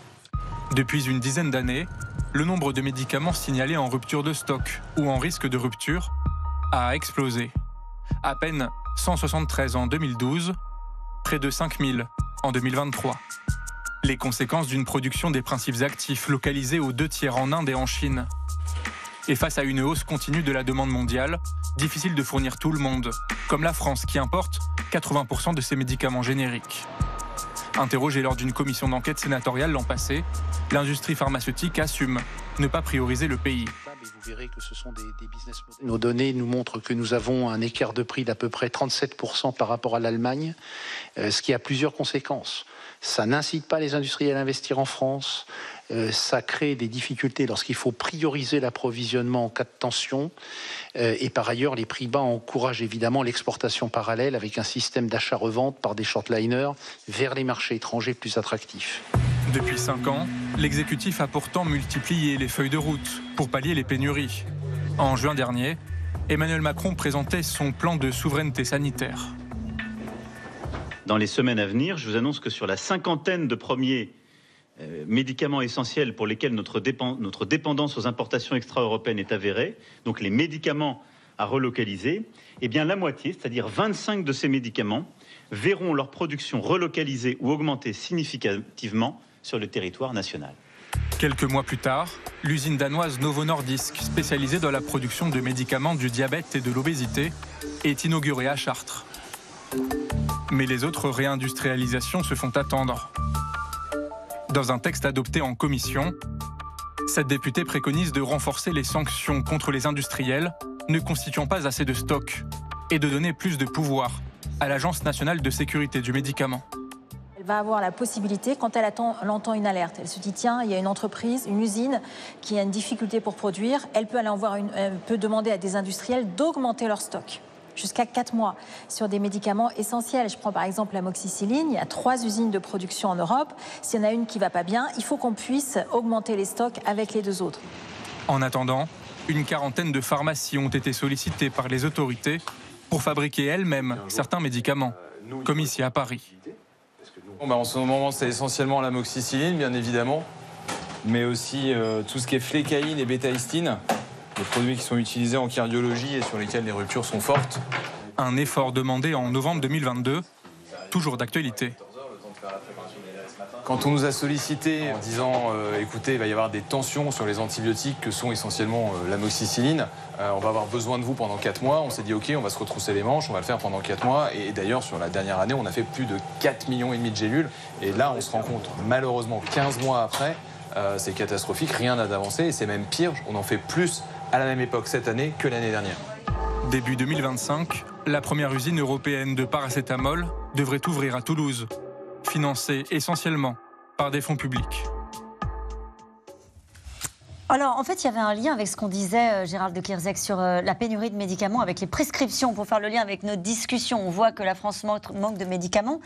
S8: Depuis une dizaine d'années, le nombre de médicaments signalés en rupture de stock ou en risque de rupture a explosé. À peine 173 en 2012 près de 5000 en 2023. Les conséquences d'une production des principes actifs localisée aux deux tiers en Inde et en Chine. Et face à une hausse continue de la demande mondiale, difficile de fournir tout le monde, comme la France qui importe 80% de ses médicaments génériques. Interrogée lors d'une commission d'enquête sénatoriale l'an passé, l'industrie pharmaceutique assume ne pas prioriser le pays vous verrez
S2: que ce sont des, business models.
S3: Nos
S6: données nous montrent
S3: que nous avons un écart de prix d'à peu près 37% par rapport à l'Allemagne, euh, ce qui a plusieurs conséquences. Ça n'incite pas les industriels à investir en France, euh, ça crée des difficultés lorsqu'il faut prioriser l'approvisionnement en cas de tension, euh, et par ailleurs, les prix bas encouragent évidemment l'exportation parallèle avec un système d'achat-revente par des shortliners vers les marchés étrangers plus attractifs.
S8: Depuis cinq ans, l'exécutif a pourtant multiplié les feuilles de route pour pallier les pénuries. En juin dernier, Emmanuel Macron présentait son plan de souveraineté sanitaire.
S6: Dans les semaines à venir, je vous annonce que sur la cinquantaine de premiers euh, médicaments essentiels pour lesquels notre, dépendance aux importations extra-européennes est avérée, donc les médicaments à relocaliser, eh bien la moitié, c'est-à-dire 25 de ces médicaments, verront leur production relocalisée ou augmentée significativement sur le territoire national.
S8: Quelques mois plus tard, l'usine danoise Novo Nordisk, spécialisée dans la production de médicaments du diabète et de l'obésité, est inaugurée à Chartres. Mais les autres réindustrialisations se font attendre. Dans un texte adopté en commission, cette députée préconise de renforcer les sanctions contre les industriels ne constituant pas assez de stocks et de donner plus de pouvoir à l'Agence nationale de sécurité du médicament
S7: va avoir la possibilité, quand elle, attend, entend une alerte, elle se dit tiens, il y a une entreprise, une usine qui a une difficulté pour produire, elle peut aller en voir une, peut demander à des industriels d'augmenter leur stock jusqu'à 4 mois sur des médicaments essentiels. Je prends par exemple la moxicilline Il y a trois usines de production en Europe. S'il y en a une qui ne va pas bien, il faut qu'on puisse augmenter les stocks avec les deux autres.
S8: En attendant, une quarantaine de pharmacies ont été sollicitées par les autorités pour fabriquer elles-mêmes certains médicaments, euh, comme ici à Paris. Bah, en ce moment, c'est essentiellement l'amoxicilline, bien évidemment, mais aussi euh, tout ce qui est flécaïne et bétaïstine, des produits qui sont utilisés en cardiologie et sur lesquels les ruptures sont fortes. Un effort demandé en novembre 2022, toujours d'actualité. Quand on nous a sollicité en disant euh, écoutez, il va y avoir des tensions sur les antibiotiques que sont essentiellement euh, l'amoxicilline, euh, on va avoir besoin de vous pendant 4 mois, on s'est dit ok, on va se retrousser les manches, on va le faire pendant 4 mois. Et, d'ailleurs, sur la dernière année, on a fait plus de 4 millions et demi de gélules. Et là, on se rend compte, malheureusement,
S4: 15 mois après, c'est catastrophique, rien n'a d'avancé et c'est même pire, on en fait plus à la même époque cette année que l'année dernière.
S8: Début 2025, la première usine européenne de paracétamol devrait ouvrir à Toulouse financé essentiellement par des fonds
S2: publics.
S1: Alors, en fait, il y avait un lien avec ce qu'on disait, euh, Gérald de Kierzek, sur euh, la pénurie de médicaments, avec les prescriptions, pour faire le lien avec notre discussion. On voit que la France manque de médicaments.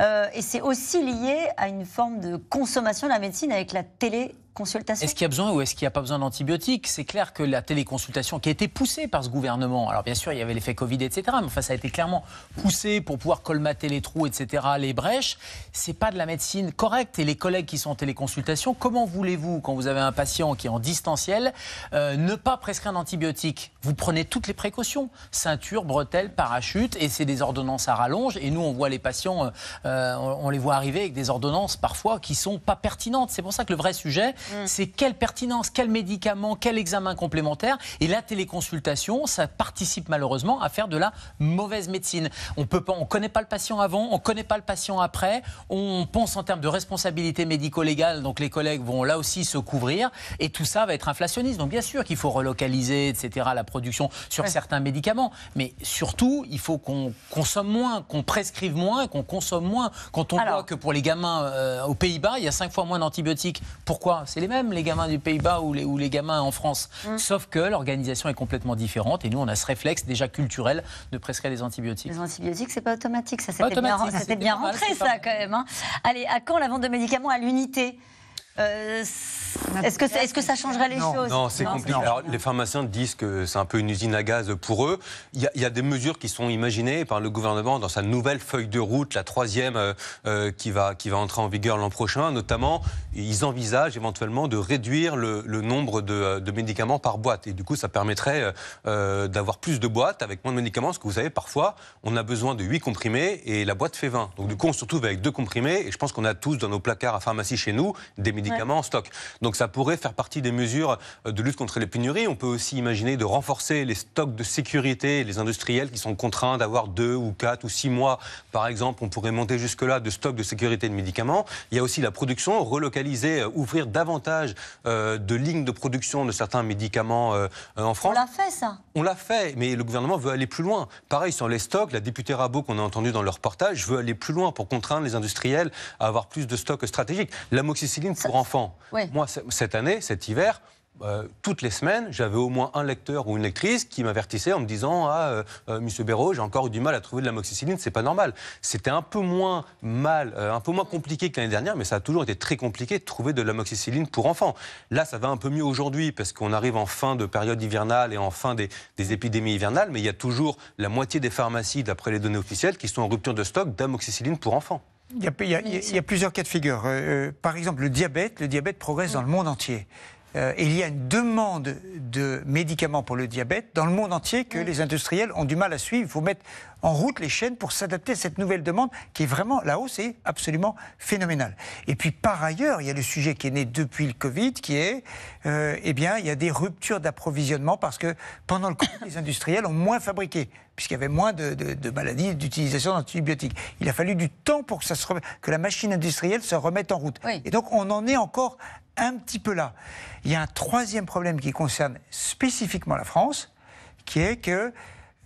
S1: Euh, et c'est aussi lié à une forme de consommation de la médecine avec la télé est-ce qu'il
S3: y a besoin ou est-ce qu'il n'y a pas besoin d'antibiotiques C'est clair que la téléconsultation qui a été poussée par ce gouvernement, alors bien sûr il y avait l'effet Covid, etc., mais enfin ça a été clairement poussé pour pouvoir colmater les trous, etc., les brèches, c'est pas de la médecine correcte. Et les collègues qui sont en téléconsultation, comment voulez-vous, quand vous avez un patient qui est en distanciel, euh, ne pas prescrire un antibiotique Vous prenez toutes les précautions, ceinture, bretelles, parachute, et c'est des ordonnances à rallonge. Et nous, on voit les patients, euh, euh, on les voit arriver avec des ordonnances parfois qui sont pas pertinentes. C'est pour ça que le vrai sujet, Mm. c'est quelle pertinence, quel médicament, quel examen complémentaire. Et la téléconsultation, ça participe malheureusement à faire de la mauvaise médecine. On ne connaît pas le patient avant, on ne connaît pas le patient après. On pense en termes de responsabilité médico-légale, donc les collègues vont là aussi se couvrir. Et tout ça va être inflationniste. Donc bien sûr qu'il faut relocaliser, etc., la production sur certains médicaments. Mais surtout, il faut qu'on consomme moins, qu'on prescrive moins, qu'on consomme moins. Quand on voit que pour les gamins euh, aux Pays-Bas, il y a cinq fois moins d'antibiotiques. Pourquoi c'est les mêmes, les gamins du Pays-Bas ou les, gamins en France. Mm. Sauf que l'organisation est complètement différente et nous, on a ce réflexe déjà culturel de prescrire des antibiotiques. Les antibiotiques, c'est
S1: pas automatique, ça c'était bien, rentré, ça quand même. Hein. Allez, à quand la vente de médicaments à l'unité euh, est-ce que, ça changerait les choses Non, c'est compliqué.
S4: les pharmaciens disent que c'est un peu une usine à gaz pour eux. Il y, a des mesures qui sont imaginées par le gouvernement dans sa nouvelle feuille de route, la troisième euh, euh, qui, va, entrer en vigueur l'an prochain. Notamment, ils envisagent éventuellement de réduire le, nombre euh, de, médicaments par boîte. Et du coup, ça permettrait d'avoir plus de boîtes avec moins de médicaments. Parce que vous savez, parfois, on a besoin de 8 comprimés et la boîte fait 20. Donc, du coup, on se retrouve avec deux comprimés. Et je pense qu'on a tous dans nos placards à pharmacie chez nous des médicaments en stock. Donc ça pourrait faire partie des mesures euh, de lutte contre les pénuries. On peut aussi imaginer de renforcer les stocks de sécurité, les industriels qui sont contraints d'avoir deux ou quatre ou six mois, par exemple, on pourrait monter jusque-là de stocks de sécurité de médicaments. Il y a aussi la production, relocaliser, euh, ouvrir davantage euh, de lignes de production de certains médicaments en France. On l'a fait ça. On l'a fait, mais le gouvernement veut aller plus loin. Pareil sur les stocks, la députée Rabot qu'on a entendue dans le reportage veut aller plus loin pour contraindre les industriels à avoir plus de stocks stratégiques. L'amoxicilline pour enfants cette année, cet hiver, euh, toutes les semaines, j'avais au moins un lecteur ou une lectrice qui m'avertissait en me disant Ah, euh, euh, monsieur Béraud, j'ai encore eu du mal à trouver de l'amoxicilline, c'est pas normal. C'était un peu moins mal, un peu moins compliqué que l'année dernière, mais ça a toujours été très compliqué de trouver de l'amoxicilline pour enfants. Là, ça va un peu mieux aujourd'hui parce qu'on arrive en fin de période hivernale et en fin des, des, épidémies hivernales, mais il y a toujours la moitié des pharmacies, d'après les données officielles, qui sont en rupture de stock d'amoxicilline pour enfants.
S2: Il y, a, plusieurs cas de figure. Euh, euh, par exemple, le diabète, le diabète progresse dans le monde entier. et euh, il y a une demande de médicaments pour le diabète dans le monde entier que les industriels ont du mal à suivre. Il faut mettre en route les chaînes pour s'adapter à cette nouvelle demande qui est vraiment, la hausse est absolument phénoménale. Et puis par ailleurs, il y a le sujet qui est né depuis le Covid, qui est, euh, eh bien, il y a des ruptures d'approvisionnement parce que pendant le Covid, les industriels ont moins fabriqué puisqu'il y avait moins de, maladies d'utilisation d'antibiotiques. Il a fallu du temps pour que, la machine industrielle se remette en route. Et donc on en est encore un petit peu là. Il y a un troisième problème qui concerne spécifiquement la France, qui est que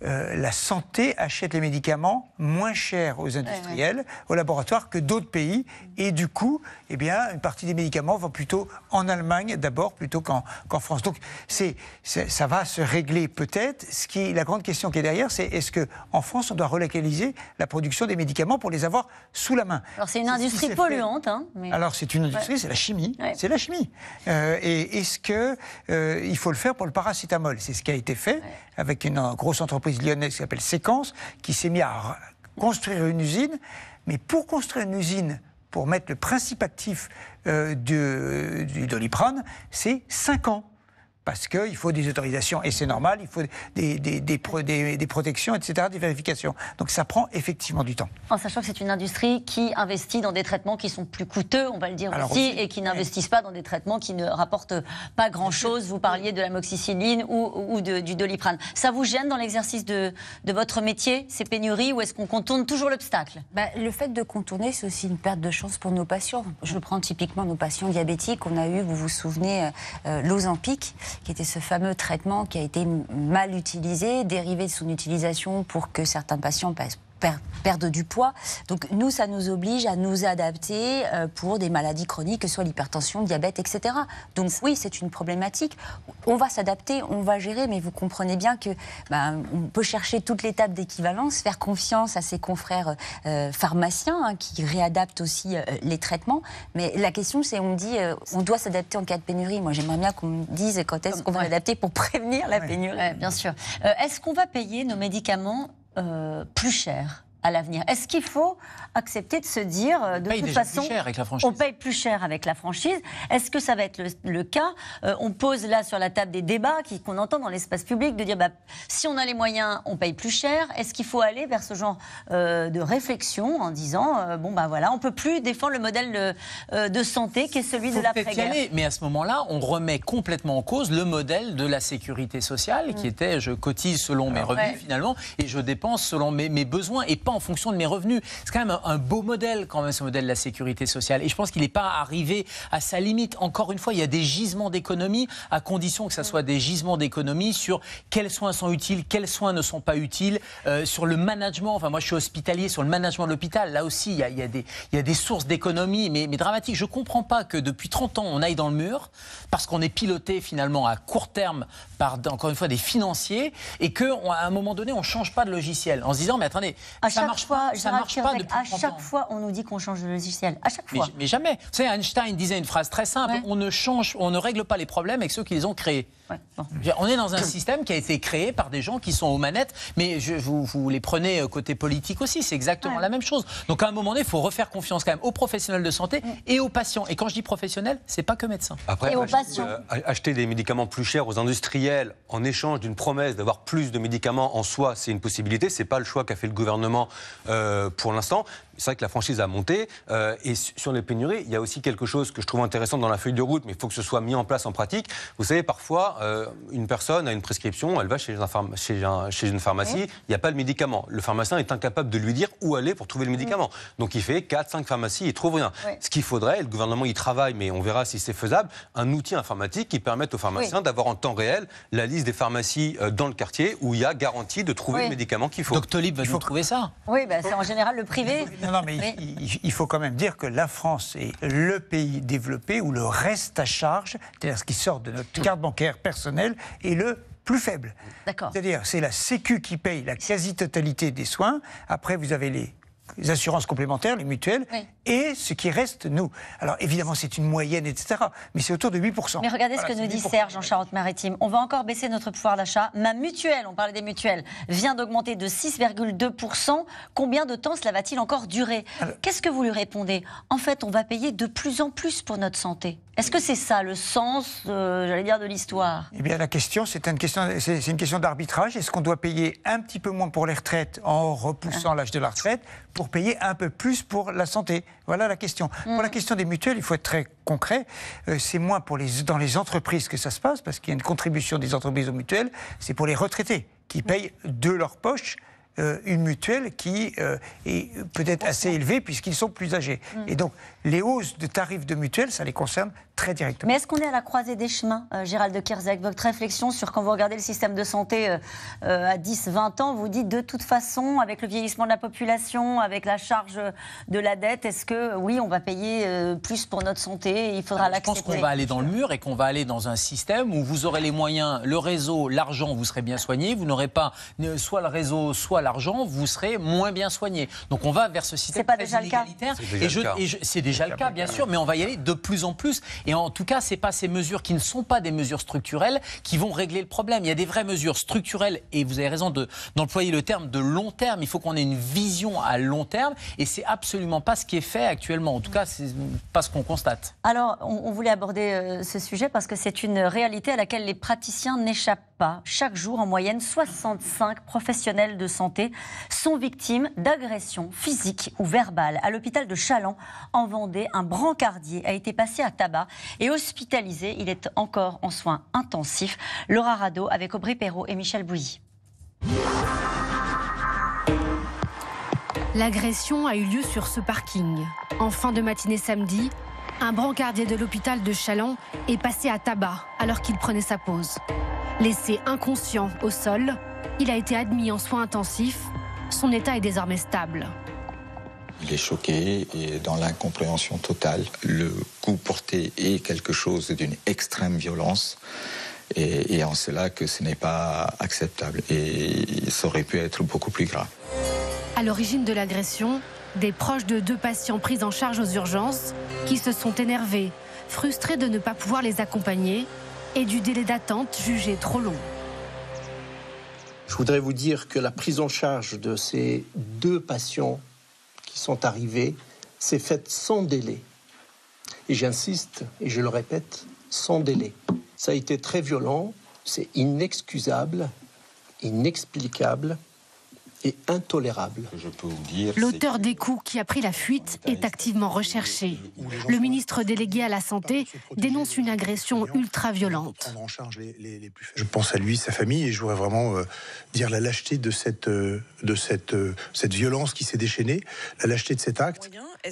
S2: euh, la santé achète les médicaments moins chers aux industriels, aux laboratoires que d'autres pays. Et du coup, eh bien, une partie des médicaments va plutôt en Allemagne d'abord plutôt qu'en France. Donc, c'est ça va se régler peut-être. la grande question qui est derrière, c'est est-ce que en France, on doit relocaliser la production des médicaments pour les avoir sous la main
S1: Alors, c'est une industrie polluante. Hein, Alors, c'est une industrie, c'est
S2: la chimie, c'est la chimie. Euh, et est-ce qu'il euh, faut le faire pour le paracétamol C'est ce qui a été fait avec une grosse entreprise lyonnaise qui s'appelle Séquence, qui s'est mise à construire une usine. Mais pour construire une usine, pour mettre le principe actif euh, du, doliprane, c'est cinq ans parce qu'il faut des autorisations, et c'est normal, il faut des, des, des, des, protections, etc., des vérifications. Donc ça prend effectivement du temps.
S1: En sachant que c'est une industrie qui investit dans des traitements qui sont plus coûteux, on va le dire aussi, et qui n'investissent pas dans des traitements qui ne rapportent pas grand-chose. Vous parliez de la moxicilline ou, ou du doliprane. Ça vous gêne dans l'exercice de, de, votre métier, ces pénuries, ou est-ce qu'on contourne toujours l'obstacle
S5: bah, Le fait de contourner, c'est aussi une perte de chance pour nos patients. Je prends typiquement nos patients diabétiques. On a eu, vous vous souvenez, euh, euh qui était ce fameux traitement qui a été mal utilisé, dérivé de son utilisation pour que certains patients passent perdre du poids. Donc nous, ça nous oblige à nous adapter euh, pour des maladies chroniques, que ce soit l'hypertension, le diabète, etc. Donc oui, c'est une problématique. On va s'adapter, on va gérer, mais vous comprenez bien que ben, on peut chercher toute l'étape d'équivalence, faire confiance à ses confrères euh, pharmaciens hein, qui réadaptent aussi euh, les traitements. Mais la question, c'est on dit on doit s'adapter en cas de pénurie. Moi, j'aimerais bien qu'on me dise quand est-ce qu'on va ouais. pour prévenir la
S1: pénurie. bien sûr. est-ce qu'on va payer nos médicaments euh, plus cher à l'avenir Est-ce qu'il faut accepter de se dire, euh, de toute façon, on paye plus cher avec la franchise. Est-ce que ça va être le, cas euh, On pose là sur la table des débats qu'on entend dans l'espace public de dire, bah, si on a les moyens, on paye plus cher. Est-ce qu'il faut aller vers ce genre euh, de réflexion en disant, bon ben voilà, on peut plus défendre le modèle de, santé qui est celui de la guerre
S3: Mais à ce moment-là, on remet complètement en cause le modèle de la sécurité sociale qui mm. était, je cotise selon mes revenus finalement et je dépense selon mes, mes besoins et pas en fonction de mes revenus. C'est quand même un beau modèle quand même, ce modèle de la sécurité sociale. Et je pense qu'il n'est pas arrivé à sa limite. Encore une fois, il y a des gisements d'économie, à condition que ce soit des gisements d'économie sur quels soins sont utiles, quels soins ne sont pas utiles, euh, sur le management. Enfin, moi, je suis hospitalier, sur le management de l'hôpital. Là aussi, il y a, des, il y a des sources d'économie, mais, mais dramatiques. Je ne comprends pas que depuis 30 ans, on aille dans le mur, parce qu'on est piloté finalement à court terme par, encore une fois, des financiers, et qu'à un moment donné, on ne change pas de logiciel, en se disant, mais attendez, ça ne marche pas, ça marche pas depuis
S1: chaque fois, on nous dit qu'on change le logiciel. À chaque
S3: fois. Mais, jamais. Vous savez, Einstein disait une phrase très simple on ne change, on ne règle pas les problèmes avec ceux qu'ils ont créés. On est dans un système qui a été créé par des gens qui sont aux manettes, mais vous, les prenez euh, côté politique aussi, c'est exactement la même chose. Donc à un moment donné, il faut refaire confiance quand même aux professionnels de santé mm. et aux patients. Et quand je dis professionnels, c'est pas que médecins. Euh,
S4: acheter des médicaments plus chers aux industriels en échange d'une promesse d'avoir plus de médicaments en soi, c'est une possibilité. C'est pas le choix qu'a fait le gouvernement euh, pour l'instant c'est vrai que la franchise a monté. Euh, et sur les pénuries, il y a aussi quelque chose que je trouve intéressant dans la feuille de route, mais il faut que ce soit mis en place en pratique. Vous savez, parfois, euh, une personne a une prescription, elle va chez, une pharmacie, il n'y a pas le médicament. Le pharmacien est incapable de lui dire où aller pour trouver le mmh. médicament. Donc il fait 4-5 pharmacies, il trouve rien. Ce qu'il faudrait, le gouvernement y travaille, mais on verra si c'est faisable, un outil informatique qui permette aux pharmaciens d'avoir en temps réel la liste des pharmacies euh, dans le quartier où il y a garantie de trouver le médicament qu'il faut. Tolib va trouver ça.
S1: Oui, bah, c'est en général le privé non, mais
S2: il, faut quand même dire que la France est le pays développé où le reste à charge, c'est-à-dire ce qui sort de notre carte bancaire personnelle, est le plus faible. D'accord. C'est-à-dire, c'est la Sécu qui paye la quasi-totalité des soins. Après, vous avez les les assurances complémentaires, les mutuelles, et ce qui reste, nous. Alors évidemment, c'est une moyenne, etc., mais c'est autour de 8%. Mais regardez ce que nous dit
S1: Serge en Charente-Maritime. On va encore baisser notre pouvoir d'achat. Ma mutuelle, on parlait des mutuelles, vient d'augmenter de 6,2%. Combien de temps cela va-t-il encore durer Qu'est-ce que vous lui répondez En fait, on va payer de plus en plus pour notre santé. Est-ce que c'est ça le sens, euh, j'allais dire, de l'histoire
S2: Eh bien, la question, c'est une question, c'est une question d'arbitrage. Est-ce qu'on doit payer un petit peu moins pour les retraites en repoussant ah. l'âge de la retraite pour payer un peu plus pour la santé Voilà la question. Pour la mm. question des mutuelles, il faut être très concret. Euh, c'est moins pour les, dans les entreprises que ça se passe parce qu'il y a une contribution des entreprises aux mutuelles. C'est pour les retraités qui payent de leur poche euh, une mutuelle qui euh, est peut-être assez élevée puisqu'ils sont plus âgés. Mm. Et donc, les hausses de tarifs de mutuelles, ça les concerne très directement.
S1: Mais est-ce qu'on est à la croisée des chemins, euh, Gérald de Kerzec Votre réflexion sur quand vous regardez le système de santé à 10-20 ans, vous dites de toute façon, avec le vieillissement de la population, avec la charge de la dette, est-ce que oui, on va payer plus pour notre santé Il faudra la ah, l'accepter. Je pense qu'on va
S3: aller dans le mur et qu'on va aller dans un système où vous aurez les moyens, le réseau, l'argent, vous serez bien soigné, vous n'aurez pas soit le réseau, soit l'argent, vous serez moins bien soigné. Donc on va vers ce système pas très déjà Et, je, c'est déjà le cas, bien sûr, mais on va y aller de plus en plus. Et en tout cas, c'est pas ces mesures qui ne sont pas des mesures structurelles qui vont régler le problème. Il y a des vraies mesures structurelles, et vous avez raison de, d'employer le terme de long terme. Il faut qu'on ait une vision à long terme, et c'est absolument pas ce qui est fait actuellement. En tout cas, c'est pas ce qu'on constate.
S1: Alors, on, voulait aborder euh, ce sujet parce que c'est une réalité à laquelle les praticiens n'échappent pas. Chaque jour, en moyenne, 65 professionnels de santé sont victimes d'agressions physiques ou verbales. À l'hôpital de Chaland, en Vendée, un brancardier a été passé à tabac et hospitalisé. Il est encore en soins intensifs. Laura Rado avec Aubry
S9: Perrault et Michel Bouilly. L'agression a eu lieu sur ce parking. En fin de matinée samedi, un brancardier de l'hôpital de Chaland est passé à tabac alors qu'il prenait sa pause. Laissé inconscient au sol, il a été admis en soins intensifs. Son état est désormais stable.
S2: Il est choqué et dans l'incompréhension totale. Le coup porté est quelque chose d'une extrême violence. Et, en cela que ce n'est pas acceptable. Et ça aurait pu être beaucoup plus grave.
S9: À l'origine de l'agression, des proches de deux patients pris en charge aux urgences qui se sont énervés, frustrés de ne pas pouvoir les accompagner et du délai d'attente jugé trop long.
S8: Je voudrais vous dire que la prise en charge de ces deux patients qui sont arrivés s'est faite sans délai. Et j'insiste, et je le répète, sans délai. Ça a été très violent, c'est inexcusable, inexplicable, et intolérable. L'auteur
S9: des coups qui a pris la fuite est activement recherché. Le ministre délégué à la Santé dénonce une agression ultra-violente.
S8: Je pense à lui, sa famille, et je voudrais vraiment euh, dire la lâcheté de euh, euh, cette violence qui s'est déchaînée, la lâcheté de cet acte.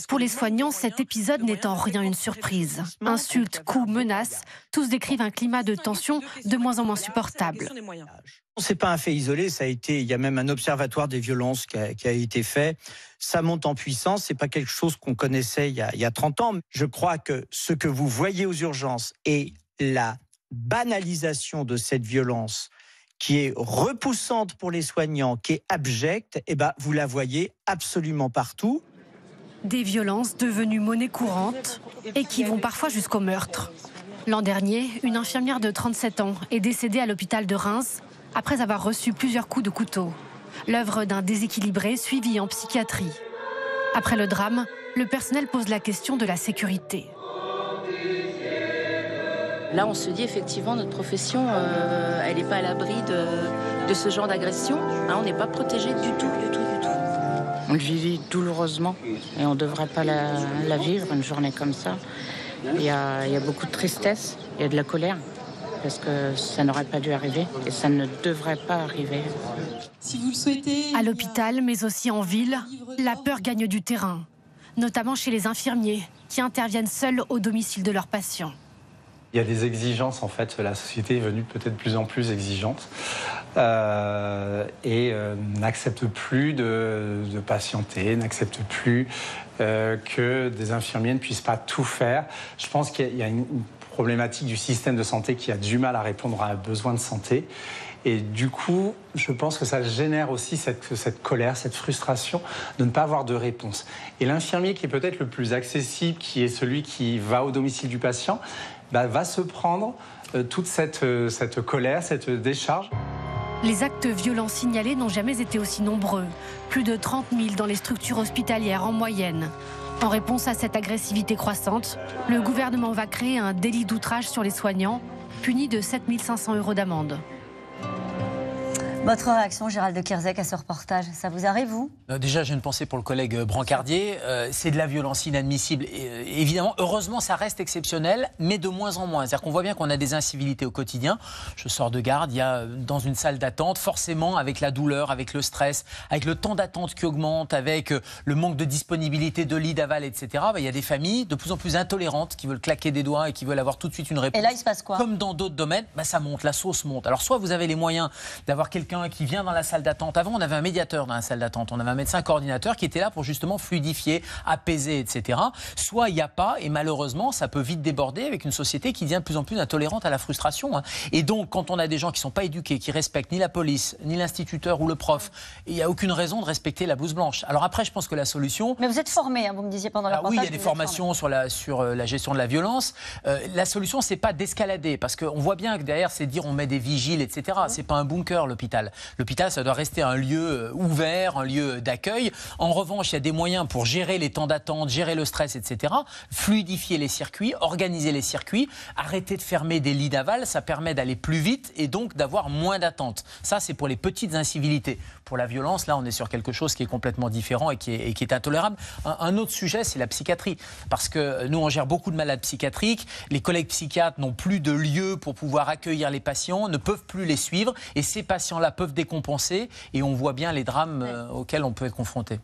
S9: Pour les soignants, cet épisode n'est en rien une surprise. Insultes, coups, menaces, tous décrivent un climat de tension de moins en moins supportable.
S2: Ce n'est pas un fait isolé, ça été, il y a même un observatoire des violences qui a, été fait. Ça monte en puissance, n'est pas quelque chose qu'on connaissait il y, a, il 30 ans. Je crois que ce que vous voyez aux urgences et la banalisation de cette violence qui est repoussante pour les soignants, qui est abjecte, eh ben, vous la voyez absolument
S9: partout des violences devenues monnaie courante et qui vont parfois jusqu'au meurtre. L'an dernier, une infirmière de 37 ans est décédée à l'hôpital de Reims après avoir reçu plusieurs coups de couteau, l'œuvre d'un déséquilibré suivi en psychiatrie. Après le drame, le personnel pose la question de la sécurité.
S7: Là, on se dit effectivement, notre profession, euh, elle n'est pas à l'abri de, ce genre d'agression. Hein, on n'est pas protégé du tout, du tout, du tout.
S2: On le
S5: vit douloureusement et on ne devrait pas la, vivre, une journée comme ça. Il y, a, il y a beaucoup de tristesse, il y a de la colère, parce que ça n'aurait pas dû arriver et ça
S7: ne devrait pas arriver.
S9: Si vous souhaitez. À l'hôpital, mais aussi en ville, la peur gagne du terrain, notamment chez les infirmiers qui interviennent seuls au domicile de leurs patients.
S8: Il y a des exigences en fait. La société est venue peut-être plus en plus exigeante euh, et euh, n'accepte plus de, patienter, n'accepte plus euh, que des infirmiers ne puissent pas tout faire. Je pense qu'il y a une problématique du système de santé qui a du mal à répondre à un besoin de santé. Et du coup, je pense que ça génère aussi cette, cette, colère, cette frustration de ne pas avoir de réponse. Et l'infirmier qui est peut-être le plus accessible, qui est celui qui va au domicile du patient, bah, va se prendre euh, toute cette, euh, cette colère, cette décharge.
S9: Les actes violents signalés n'ont jamais été aussi nombreux, plus de 30 000 dans les structures hospitalières en moyenne. En réponse à cette agressivité croissante, le gouvernement va créer un délit d'outrage sur les soignants, puni de 7 500 euros d'amende.
S1: Votre réaction, Gérald de Kerzek, à ce reportage, ça vous arrive, vous
S3: euh, Déjà, j'ai une pensée pour le collègue euh, Brancardier. Euh, c'est de la violence inadmissible. évidemment, heureusement, ça reste exceptionnel, mais de moins en moins. C'est-à-dire qu'on voit bien qu'on a des incivilités au quotidien. Je sors de garde, il y a dans une salle d'attente, forcément, avec la douleur, avec le stress, avec le temps d'attente qui augmente, avec le manque de disponibilité de lits d'aval, etc., bah, il y a des familles de plus en plus intolérantes qui veulent claquer des doigts et qui veulent avoir tout de suite une réponse. Et là, il se passe quoi Comme dans d'autres domaines, bah, ça monte, la sauce monte. Alors, soit vous avez les moyens d'avoir qui vient dans la salle d'attente. Avant, on avait un médiateur dans la salle d'attente, on avait un médecin coordinateur qui était là pour justement fluidifier, apaiser, etc. Soit il n'y a pas, et malheureusement, ça peut vite déborder avec une société qui devient de plus en plus intolérante à la frustration. Hein. Et donc, quand on a des gens qui ne sont pas éduqués, qui respectent ni la police, ni l'instituteur ou le prof, il n'y a aucune raison de respecter la blouse blanche. Alors après, je pense que la solution.
S1: Mais vous êtes formé, hein, vous me disiez pendant la ah Oui, il y a des formations
S3: sur la, sur euh, la gestion de la violence. Euh, la solution, c'est pas d'escalader, parce qu'on voit bien que derrière, c'est dire on met des vigiles, etc. C'est pas un bunker, l'hôpital l'hôpital. ça doit rester un lieu euh, ouvert, un lieu d'accueil. En revanche, il y a des moyens pour gérer les temps d'attente, gérer le stress, etc. Fluidifier les circuits, organiser les circuits, arrêter de fermer des lits d'aval, ça permet d'aller plus vite et donc d'avoir moins d'attente. Ça, c'est pour les petites incivilités. Pour la violence, là, on est sur quelque chose qui est complètement différent et qui est, et qui est intolérable. Un, autre sujet, c'est la psychiatrie. Parce que nous, on gère beaucoup de malades psychiatriques. Les collègues psychiatres n'ont plus de lieu pour pouvoir accueillir les patients, ne peuvent plus les suivre. Et ces patients-là peuvent décompenser et on voit bien les drames euh, auxquels on peut être confronté.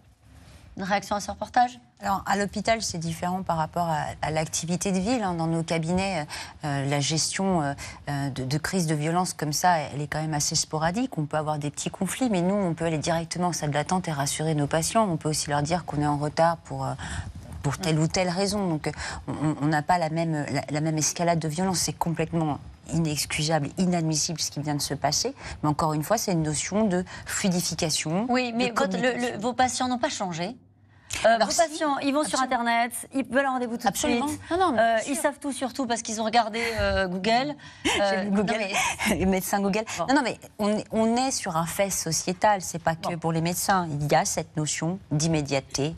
S5: Une réaction à ce reportage alors, à l'hôpital, c'est différent par rapport à, l'activité de ville. Hein. Dans nos cabinets, euh, euh, la gestion de, crises de violence comme ça, elle est quand même assez sporadique. On peut avoir des petits conflits, mais nous, on peut aller directement en salle d'attente et rassurer nos patients. On peut aussi leur dire qu'on est en retard pour, pour telle ou telle raison. Donc on n'a pas la même, la, même escalade de violence. C'est complètement inexcusable, inadmissible ce qui vient de se passer. Mais encore une fois, c'est une notion de fluidification. Oui, mais
S1: vos patients n'ont pas changé. Euh, vos patients, ils vont sur Internet, ils veulent rendez-vous tout de suite. Euh, ils savent tout, surtout parce qu'ils ont regardé euh, Google. Google,
S5: les médecins Google. Non, non, mais on est, sur un fait sociétal, c'est pas que pour les médecins. Il y a cette notion d'immédiateté,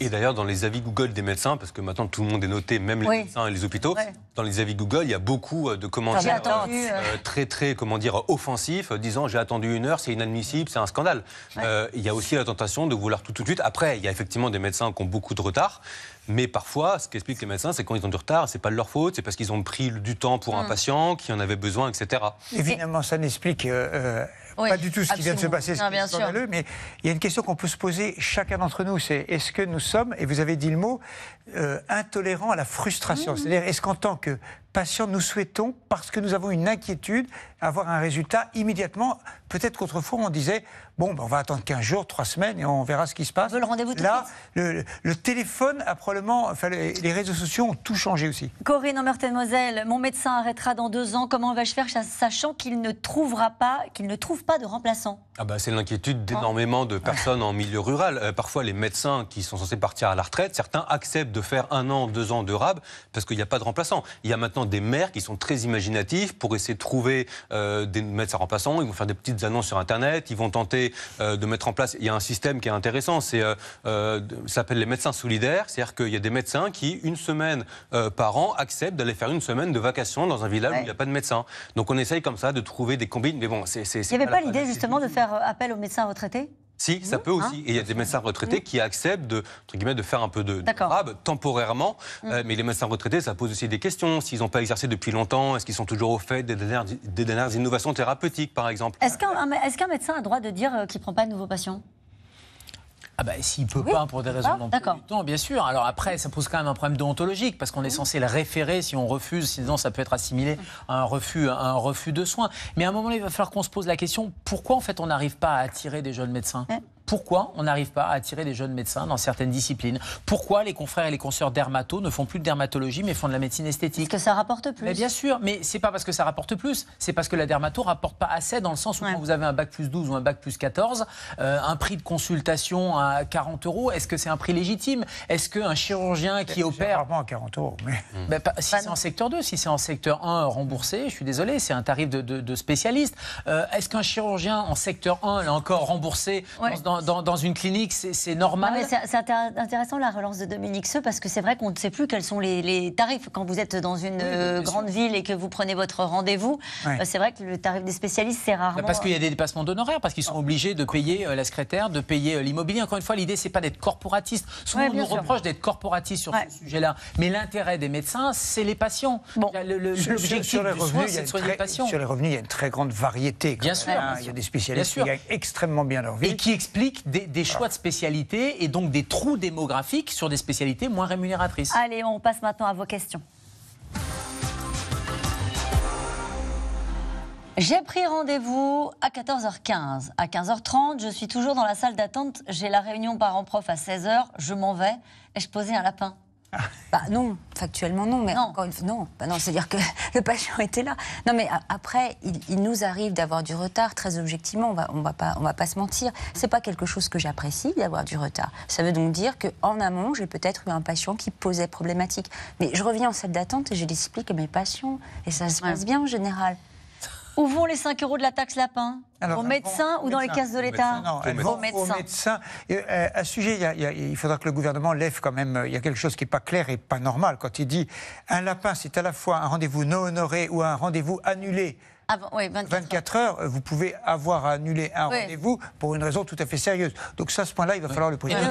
S4: et d'ailleurs, dans les avis Google des médecins, parce que maintenant tout le monde est noté, même les médecins et les hôpitaux, dans les avis Google, il y a beaucoup euh, de commentaires euh, euh. très, très, comment dire, offensifs, disant j'ai attendu une heure, c'est inadmissible, c'est un scandale. il y a aussi la tentation de vouloir tout, tout de suite. Après, il y a effectivement des médecins qui ont beaucoup de retard. Mais parfois, ce qu'expliquent les médecins, c'est quand ils ont du retard, c'est pas de leur faute, c'est parce qu'ils ont pris du temps pour un mm. patient, qui en avait besoin, etc.
S2: Évidemment, ça n'explique euh, pas du tout ce qui vient de se passer, ce scandaleux, mais il y a une question qu'on peut se poser chacun d'entre nous, c'est est-ce que nous sommes, et vous avez dit le mot, euh, intolérant à la frustration. Mmh. C'est-à-dire, est-ce qu'en tant que patient, nous souhaitons, parce que nous avons une inquiétude, avoir un résultat immédiatement Peut-être qu'autrefois, on disait, bon, ben, on va attendre 15 jours, 3 semaines, et on verra ce qui se passe. le rendez-vous Là, le, téléphone a probablement, les, réseaux sociaux ont tout changé aussi.
S1: Corinne en Meurthe-et-Moselle, mon médecin arrêtera dans deux ans, comment vais-je faire, sachant qu'il ne trouvera pas, qu'il ne trouve pas de remplaçant
S4: ah bah, C'est l'inquiétude ah. d'énormément de personnes en milieu rural. Euh, parfois, les médecins qui sont censés partir à la retraite, certains acceptent de faire un an, deux ans de rab, parce qu'il n'y a pas de remplaçant. Il y a maintenant des maires qui sont très imaginatifs pour essayer de trouver euh, des médecins remplaçants. Ils vont faire des petites annonces sur Internet. Ils vont tenter euh, de mettre en place. Il y a un système qui est intéressant. C'est euh, s'appelle les médecins solidaires. C'est-à-dire qu'il y a des médecins qui, une semaine par an, acceptent d'aller faire une semaine de vacances dans un village où il n'y a pas de médecin. Donc on essaye comme ça de trouver des combines. Mais bon, c'est. Il n'y avait pas l'idée
S1: justement de faire appel aux médecins retraités
S4: si, ça hein, peut aussi. Hein, et il y a des médecins retraités mm. qui acceptent de, entre guillemets, de faire un peu de, d'accord temporairement. Mm. Euh, mais les médecins retraités, ça pose aussi des questions. S'ils n'ont pas exercé depuis longtemps, est-ce qu'ils sont toujours au fait des dernières, innovations thérapeutiques, par exemple
S1: Est-ce qu'un médecin a le droit de dire euh, qu'il ne prend pas de nouveaux patients
S3: ah bah s'il peut pas pour des raisons ah, d'emploi du bien sûr. Alors après, ça pose quand même un problème déontologique parce qu'on est censé le référer si on refuse, sinon ça peut être assimilé à un refus, un refus de soins. Mais à un moment, il va falloir qu'on se pose la question pourquoi en fait on n'arrive pas à attirer des jeunes médecins. Pourquoi on n'arrive pas à attirer des jeunes médecins dans certaines disciplines Pourquoi les confrères et les consoeurs dermatos ne font plus de dermatologie mais font de la médecine esthétique
S1: Est-ce que ça rapporte plus. bien
S3: sûr, mais c'est pas parce que ça rapporte plus, c'est parce que la dermato rapporte pas assez dans le sens où quand vous avez un bac plus 12 ou un bac plus 14, euh, un prix de consultation à 40 euros, est-ce que c'est un prix légitime Est-ce qu'un chirurgien qui opère.
S2: pas à 40 euros, mais. Hmm.
S3: Ben, si c'est en secteur 2, si c'est en secteur 1 remboursé, je suis désolé, c'est un tarif de, spécialiste. Euh, est-ce qu'un chirurgien en secteur 1, là encore remboursé dans, une clinique, c'est normal.
S1: c'est intéressant la relance de Dominique Seux parce que c'est vrai qu'on ne sait plus quels sont les, tarifs. Quand vous êtes dans une euh, grande ville et que vous prenez votre rendez-vous, euh, c'est vrai que le tarif des spécialistes, c'est rarement. Parce qu'il y a
S3: des dépassements d'honoraires, parce qu'ils sont obligés de payer euh, la secrétaire, de payer l'immobilier. Encore une fois, l'idée, c'est pas d'être corporatiste. Souvent, on nous reproche d'être corporatiste sur ce sujet-là. Mais l'intérêt des médecins, c'est les patients. Bon. L'objectif sur,
S2: patients. sur les revenus, il y a une très grande variété. Bien sûr. Hein. Il y a des spécialistes qui gagnent extrêmement bien leur vie. Et qui expliquent des, choix de spécialité et donc
S3: des trous démographiques sur des spécialités moins rémunératrices.
S1: Allez, on passe maintenant à vos questions. J'ai pris rendez-vous à 14h15. À 15h30, je suis toujours dans la salle d'attente. J'ai la réunion parents-prof à 16h. Je m'en vais. et je posais un lapin Bah, non, factuellement non, mais encore
S5: non. Bah, non C'est-à-dire que le patient était là. Non, mais après, il, nous arrive d'avoir du retard, très objectivement, on va, va, pas, on va pas se mentir. C'est pas quelque chose que j'apprécie d'avoir du retard. Ça veut donc dire qu'en amont, j'ai peut-être eu un patient qui posait problématique. Mais je reviens en salle d'attente et je l'explique à mes patients. Et ça se passe
S1: bien en général. Où vont les 5 euros de la taxe lapin Aux médecins ou dans les caisses de l'État Non, aux médecins.
S2: Euh, à ce sujet, il faudra que le gouvernement lève quand même. Euh, il y a quelque chose qui n'est pas clair et pas normal quand il dit un lapin, c'est à la fois un rendez-vous non honoré ou un rendez-vous annulé. 24, ah heures. vous pouvez avoir annulé un rendez-vous pour une raison tout à fait sérieuse. Donc ça, ce point-là, il va falloir le préciser.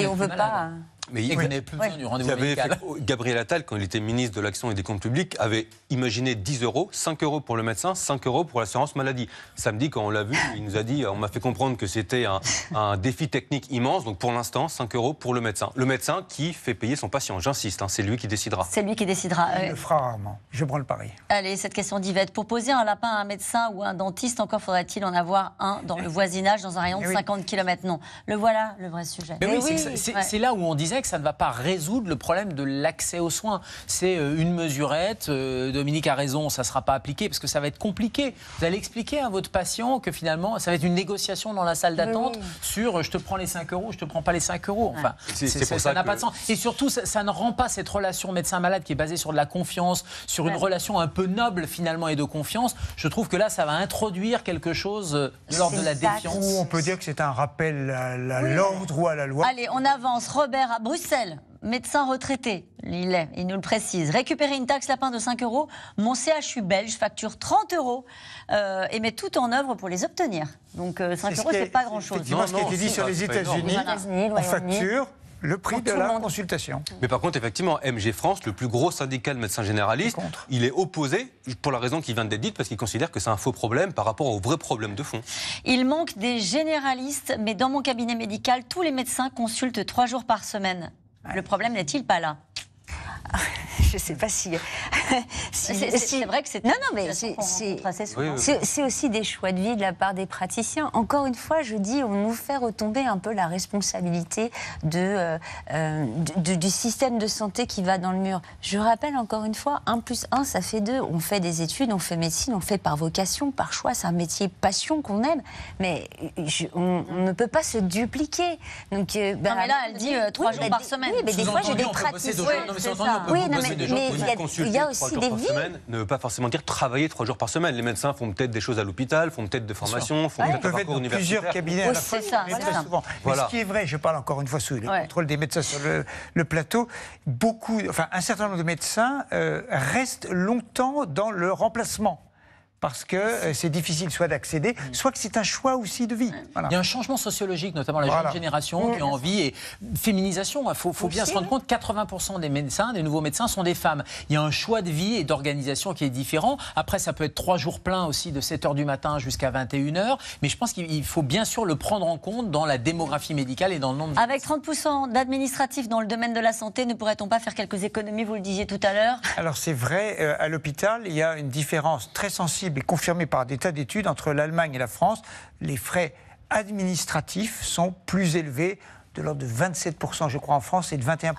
S2: et on ne veut pas.
S3: Mais il venait plus hein, du rendez-vous médical.
S4: Gabriel Attal, quand il était ministre de l'Action et des Comptes Publics, avait imaginé 10 euros, 5 euros pour le médecin, 5 euros pour l'assurance maladie. Samedi, quand on l'a vu, il nous a dit, on m'a fait comprendre que c'était un, défi technique immense. Donc pour l'instant, 5 euros pour le médecin. Le médecin qui fait payer son patient, j'insiste, hein, c'est lui qui décidera. C'est
S1: lui qui décidera. Il euh. le fera
S2: rarement. Je prends le pari.
S1: Allez, cette question d'Yvette. Pour poser un lapin à un médecin ou un dentiste, encore faudrait-il en avoir un dans le voisinage, dans un rayon de 50 km Non. Le voilà, le vrai sujet. Mais oui, c'est
S3: là où on disait que ça ne va pas résoudre le problème de l'accès aux soins. C'est euh, une mesurette. Euh, Dominique a raison, ça ne sera pas appliqué parce que ça va être compliqué. Vous allez expliquer à votre patient que finalement, ça va être une négociation dans la salle d'attente sur euh, je te prends les 5 euros, je te prends pas les 5 euros. Enfin, ça, n'a pas de sens. Et surtout, ça, ne rend pas cette relation médecin-malade qui est basée sur de la confiance, sur une relation un peu noble finalement et de confiance. Je trouve que là, ça va introduire quelque chose
S1: de l'ordre de la défiance. on
S2: peut dire que c'est un rappel à l'ordre ou à la loi. Allez, on
S1: avance. Robert Bruxelles, médecin retraité, il est, il nous le précise. Récupérer une taxe lapin de 5 euros, mon CHU belge facture 30 euros euh, et met tout en œuvre pour les obtenir. Donc 5 euh, euros, c'est pas grand-chose. C'est ce qui a été dit sur les États-Unis, on facture
S2: le prix de la consultation.
S4: Mais par contre, effectivement, MG France, le plus gros syndicat de médecins généralistes, il est opposé pour la raison qui vient d'être dite, parce qu'il considère que c'est un faux problème par rapport au vrai problème
S1: de fond. Il manque des généralistes, mais dans mon cabinet médical, tous les médecins consultent trois jours par semaine. Le problème n'est-il pas là je ne sais pas euh, si. c'est vrai que c'est. Non, non, mais c'est aussi des choix de vie de la
S5: part des praticiens. Encore une fois, je dis, on nous fait retomber un peu la responsabilité de, euh, euh, du système de santé qui va dans le mur. Je rappelle encore une fois, 1 plus 1, ça fait 2. On fait des études, on fait médecine, on fait par vocation, par choix. C'est un métier passion qu'on aime, mais on, ne peut pas se dupliquer. Donc, non, ben, mais là, elle dit 3 jours ben, par semaine. Oui, mais des fois, j'ai des praticiens. Oui, mais, il y a,
S4: aussi des semaine ne veut pas forcément dire travailler trois jours par semaine. Les médecins font peut-être des choses à l'hôpital, font peut-être des formations, font peut-être plusieurs cabinets à la mais très ce qui
S2: est vrai, je parle encore une fois sous le contrôle des médecins sur le, plateau, beaucoup, enfin un certain nombre de médecins euh, restent longtemps dans le remplacement parce que euh, c'est difficile soit d'accéder, mm. soit que c'est un choix aussi de vie. Il y a un changement sociologique, notamment la jeune génération qui a envie et
S3: féminisation. Il hein, faut, bien se rendre compte 80% des médecins, des nouveaux médecins sont des femmes. Il y a un choix de vie et d'organisation qui est différent. Après, ça peut être trois jours pleins aussi de 7h du matin jusqu'à 21h. Mais je pense qu'il faut bien sûr le prendre en compte dans la démographie médicale et dans le nombre de...
S1: Avec 30% d'administratifs dans le domaine de la santé, ne pourrait-on pas faire quelques économies, vous le disiez tout à l'heure
S2: Alors c'est vrai, euh, à l'hôpital, il y a une différence très sensible mais confirmé par des tas d'études entre l'Allemagne et la France, les frais administratifs sont plus élevés, de l'ordre de 27%, je crois, en France et de 21%.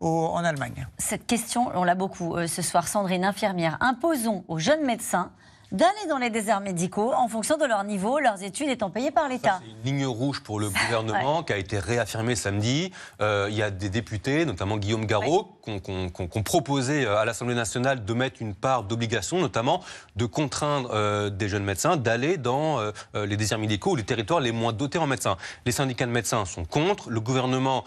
S2: en Allemagne.
S1: Cette question, on l'a beaucoup euh, ce soir. Sandrine, infirmière, imposons aux jeunes médecins d'aller dans les déserts médicaux en fonction de leur niveau, leurs études étant payées par l'État.
S4: C'est une ligne rouge pour le gouvernement qui a été réaffirmée samedi. Euh, il y a des députés, notamment Guillaume Garraud, qui ont proposé à l'Assemblée nationale de mettre une part d'obligation, notamment de contraindre euh, des jeunes médecins d'aller dans euh, les déserts médicaux ou les territoires les moins dotés en médecins. Les syndicats de médecins sont contre, le gouvernement,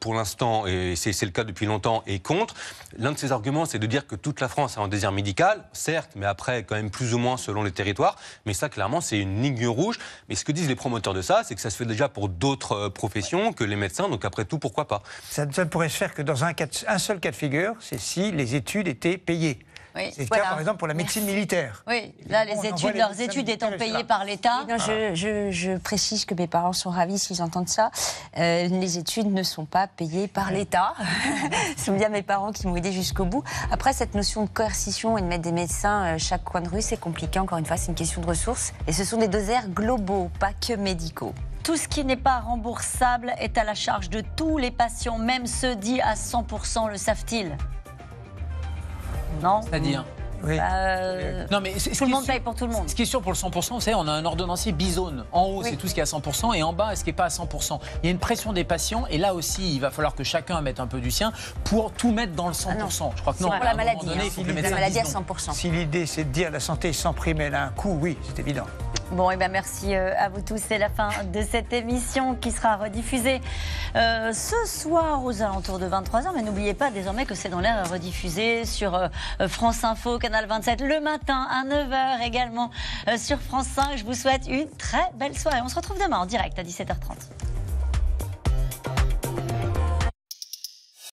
S4: pour l'instant, et c'est le cas depuis longtemps, est contre. L'un de ses arguments, c'est de dire que toute la France a un désert médical, certes, mais après, quand même plus ou moins moins selon les territoires. Mais ça, clairement, c'est une ligne rouge. Mais ce que disent les promoteurs de ça, c'est que ça se fait déjà pour d'autres euh, professions que les médecins. Donc après
S2: tout, pourquoi pas ça, ne pourrait se faire que dans un seul cas de figure, c'est si les études étaient payées c'est le par exemple, pour la médecine militaire.
S1: Oui, là, les études, leurs études étant payées par
S5: l'État. Eh je, précise que mes parents sont ravis s'ils entendent ça. Euh, les études ne sont pas payées par l'État. Ce sont bien mes parents qui m'ont aidé jusqu'au bout. Après, cette notion de coercition et de mettre des médecins à euh, chaque coin de rue, c'est compliqué. Encore une fois, c'est une question de ressources. Et ce sont des
S1: dosaires globaux, pas que médicaux. Tout ce qui n'est pas remboursable est à la charge de tous les patients, même ceux dits à 100%, le savent-ils
S3: non. C'est-à-dire bah, non, mais tout le monde paye pour tout le monde. Ce qui est sûr pour le 100%, vous savez, on a un ordonnancier bizonne En haut, c'est tout ce qui est à 100% et en bas, ce qui n'est pas à 100%. Il y a une pression des patients et là aussi, il va falloir que chacun mette un peu du sien pour tout mettre dans le 100%. Ah Je crois que non. Pour la maladie, hein. si
S1: la maladie à 100%. Si
S2: l'idée, c'est de dire la santé sans prime, elle a un coût, oui, c'est évident.
S1: Bon, et eh bien merci euh, à vous tous. C'est la fin de cette émission qui sera rediffusée euh, ce soir aux alentours de 23h. Mais n'oubliez pas désormais que c'est dans l'air euh, rediffusé sur France Info. Canal 27 le matin à 9h également euh, sur France 5. Je vous souhaite une très belle soirée. On se retrouve demain en direct à 17h30.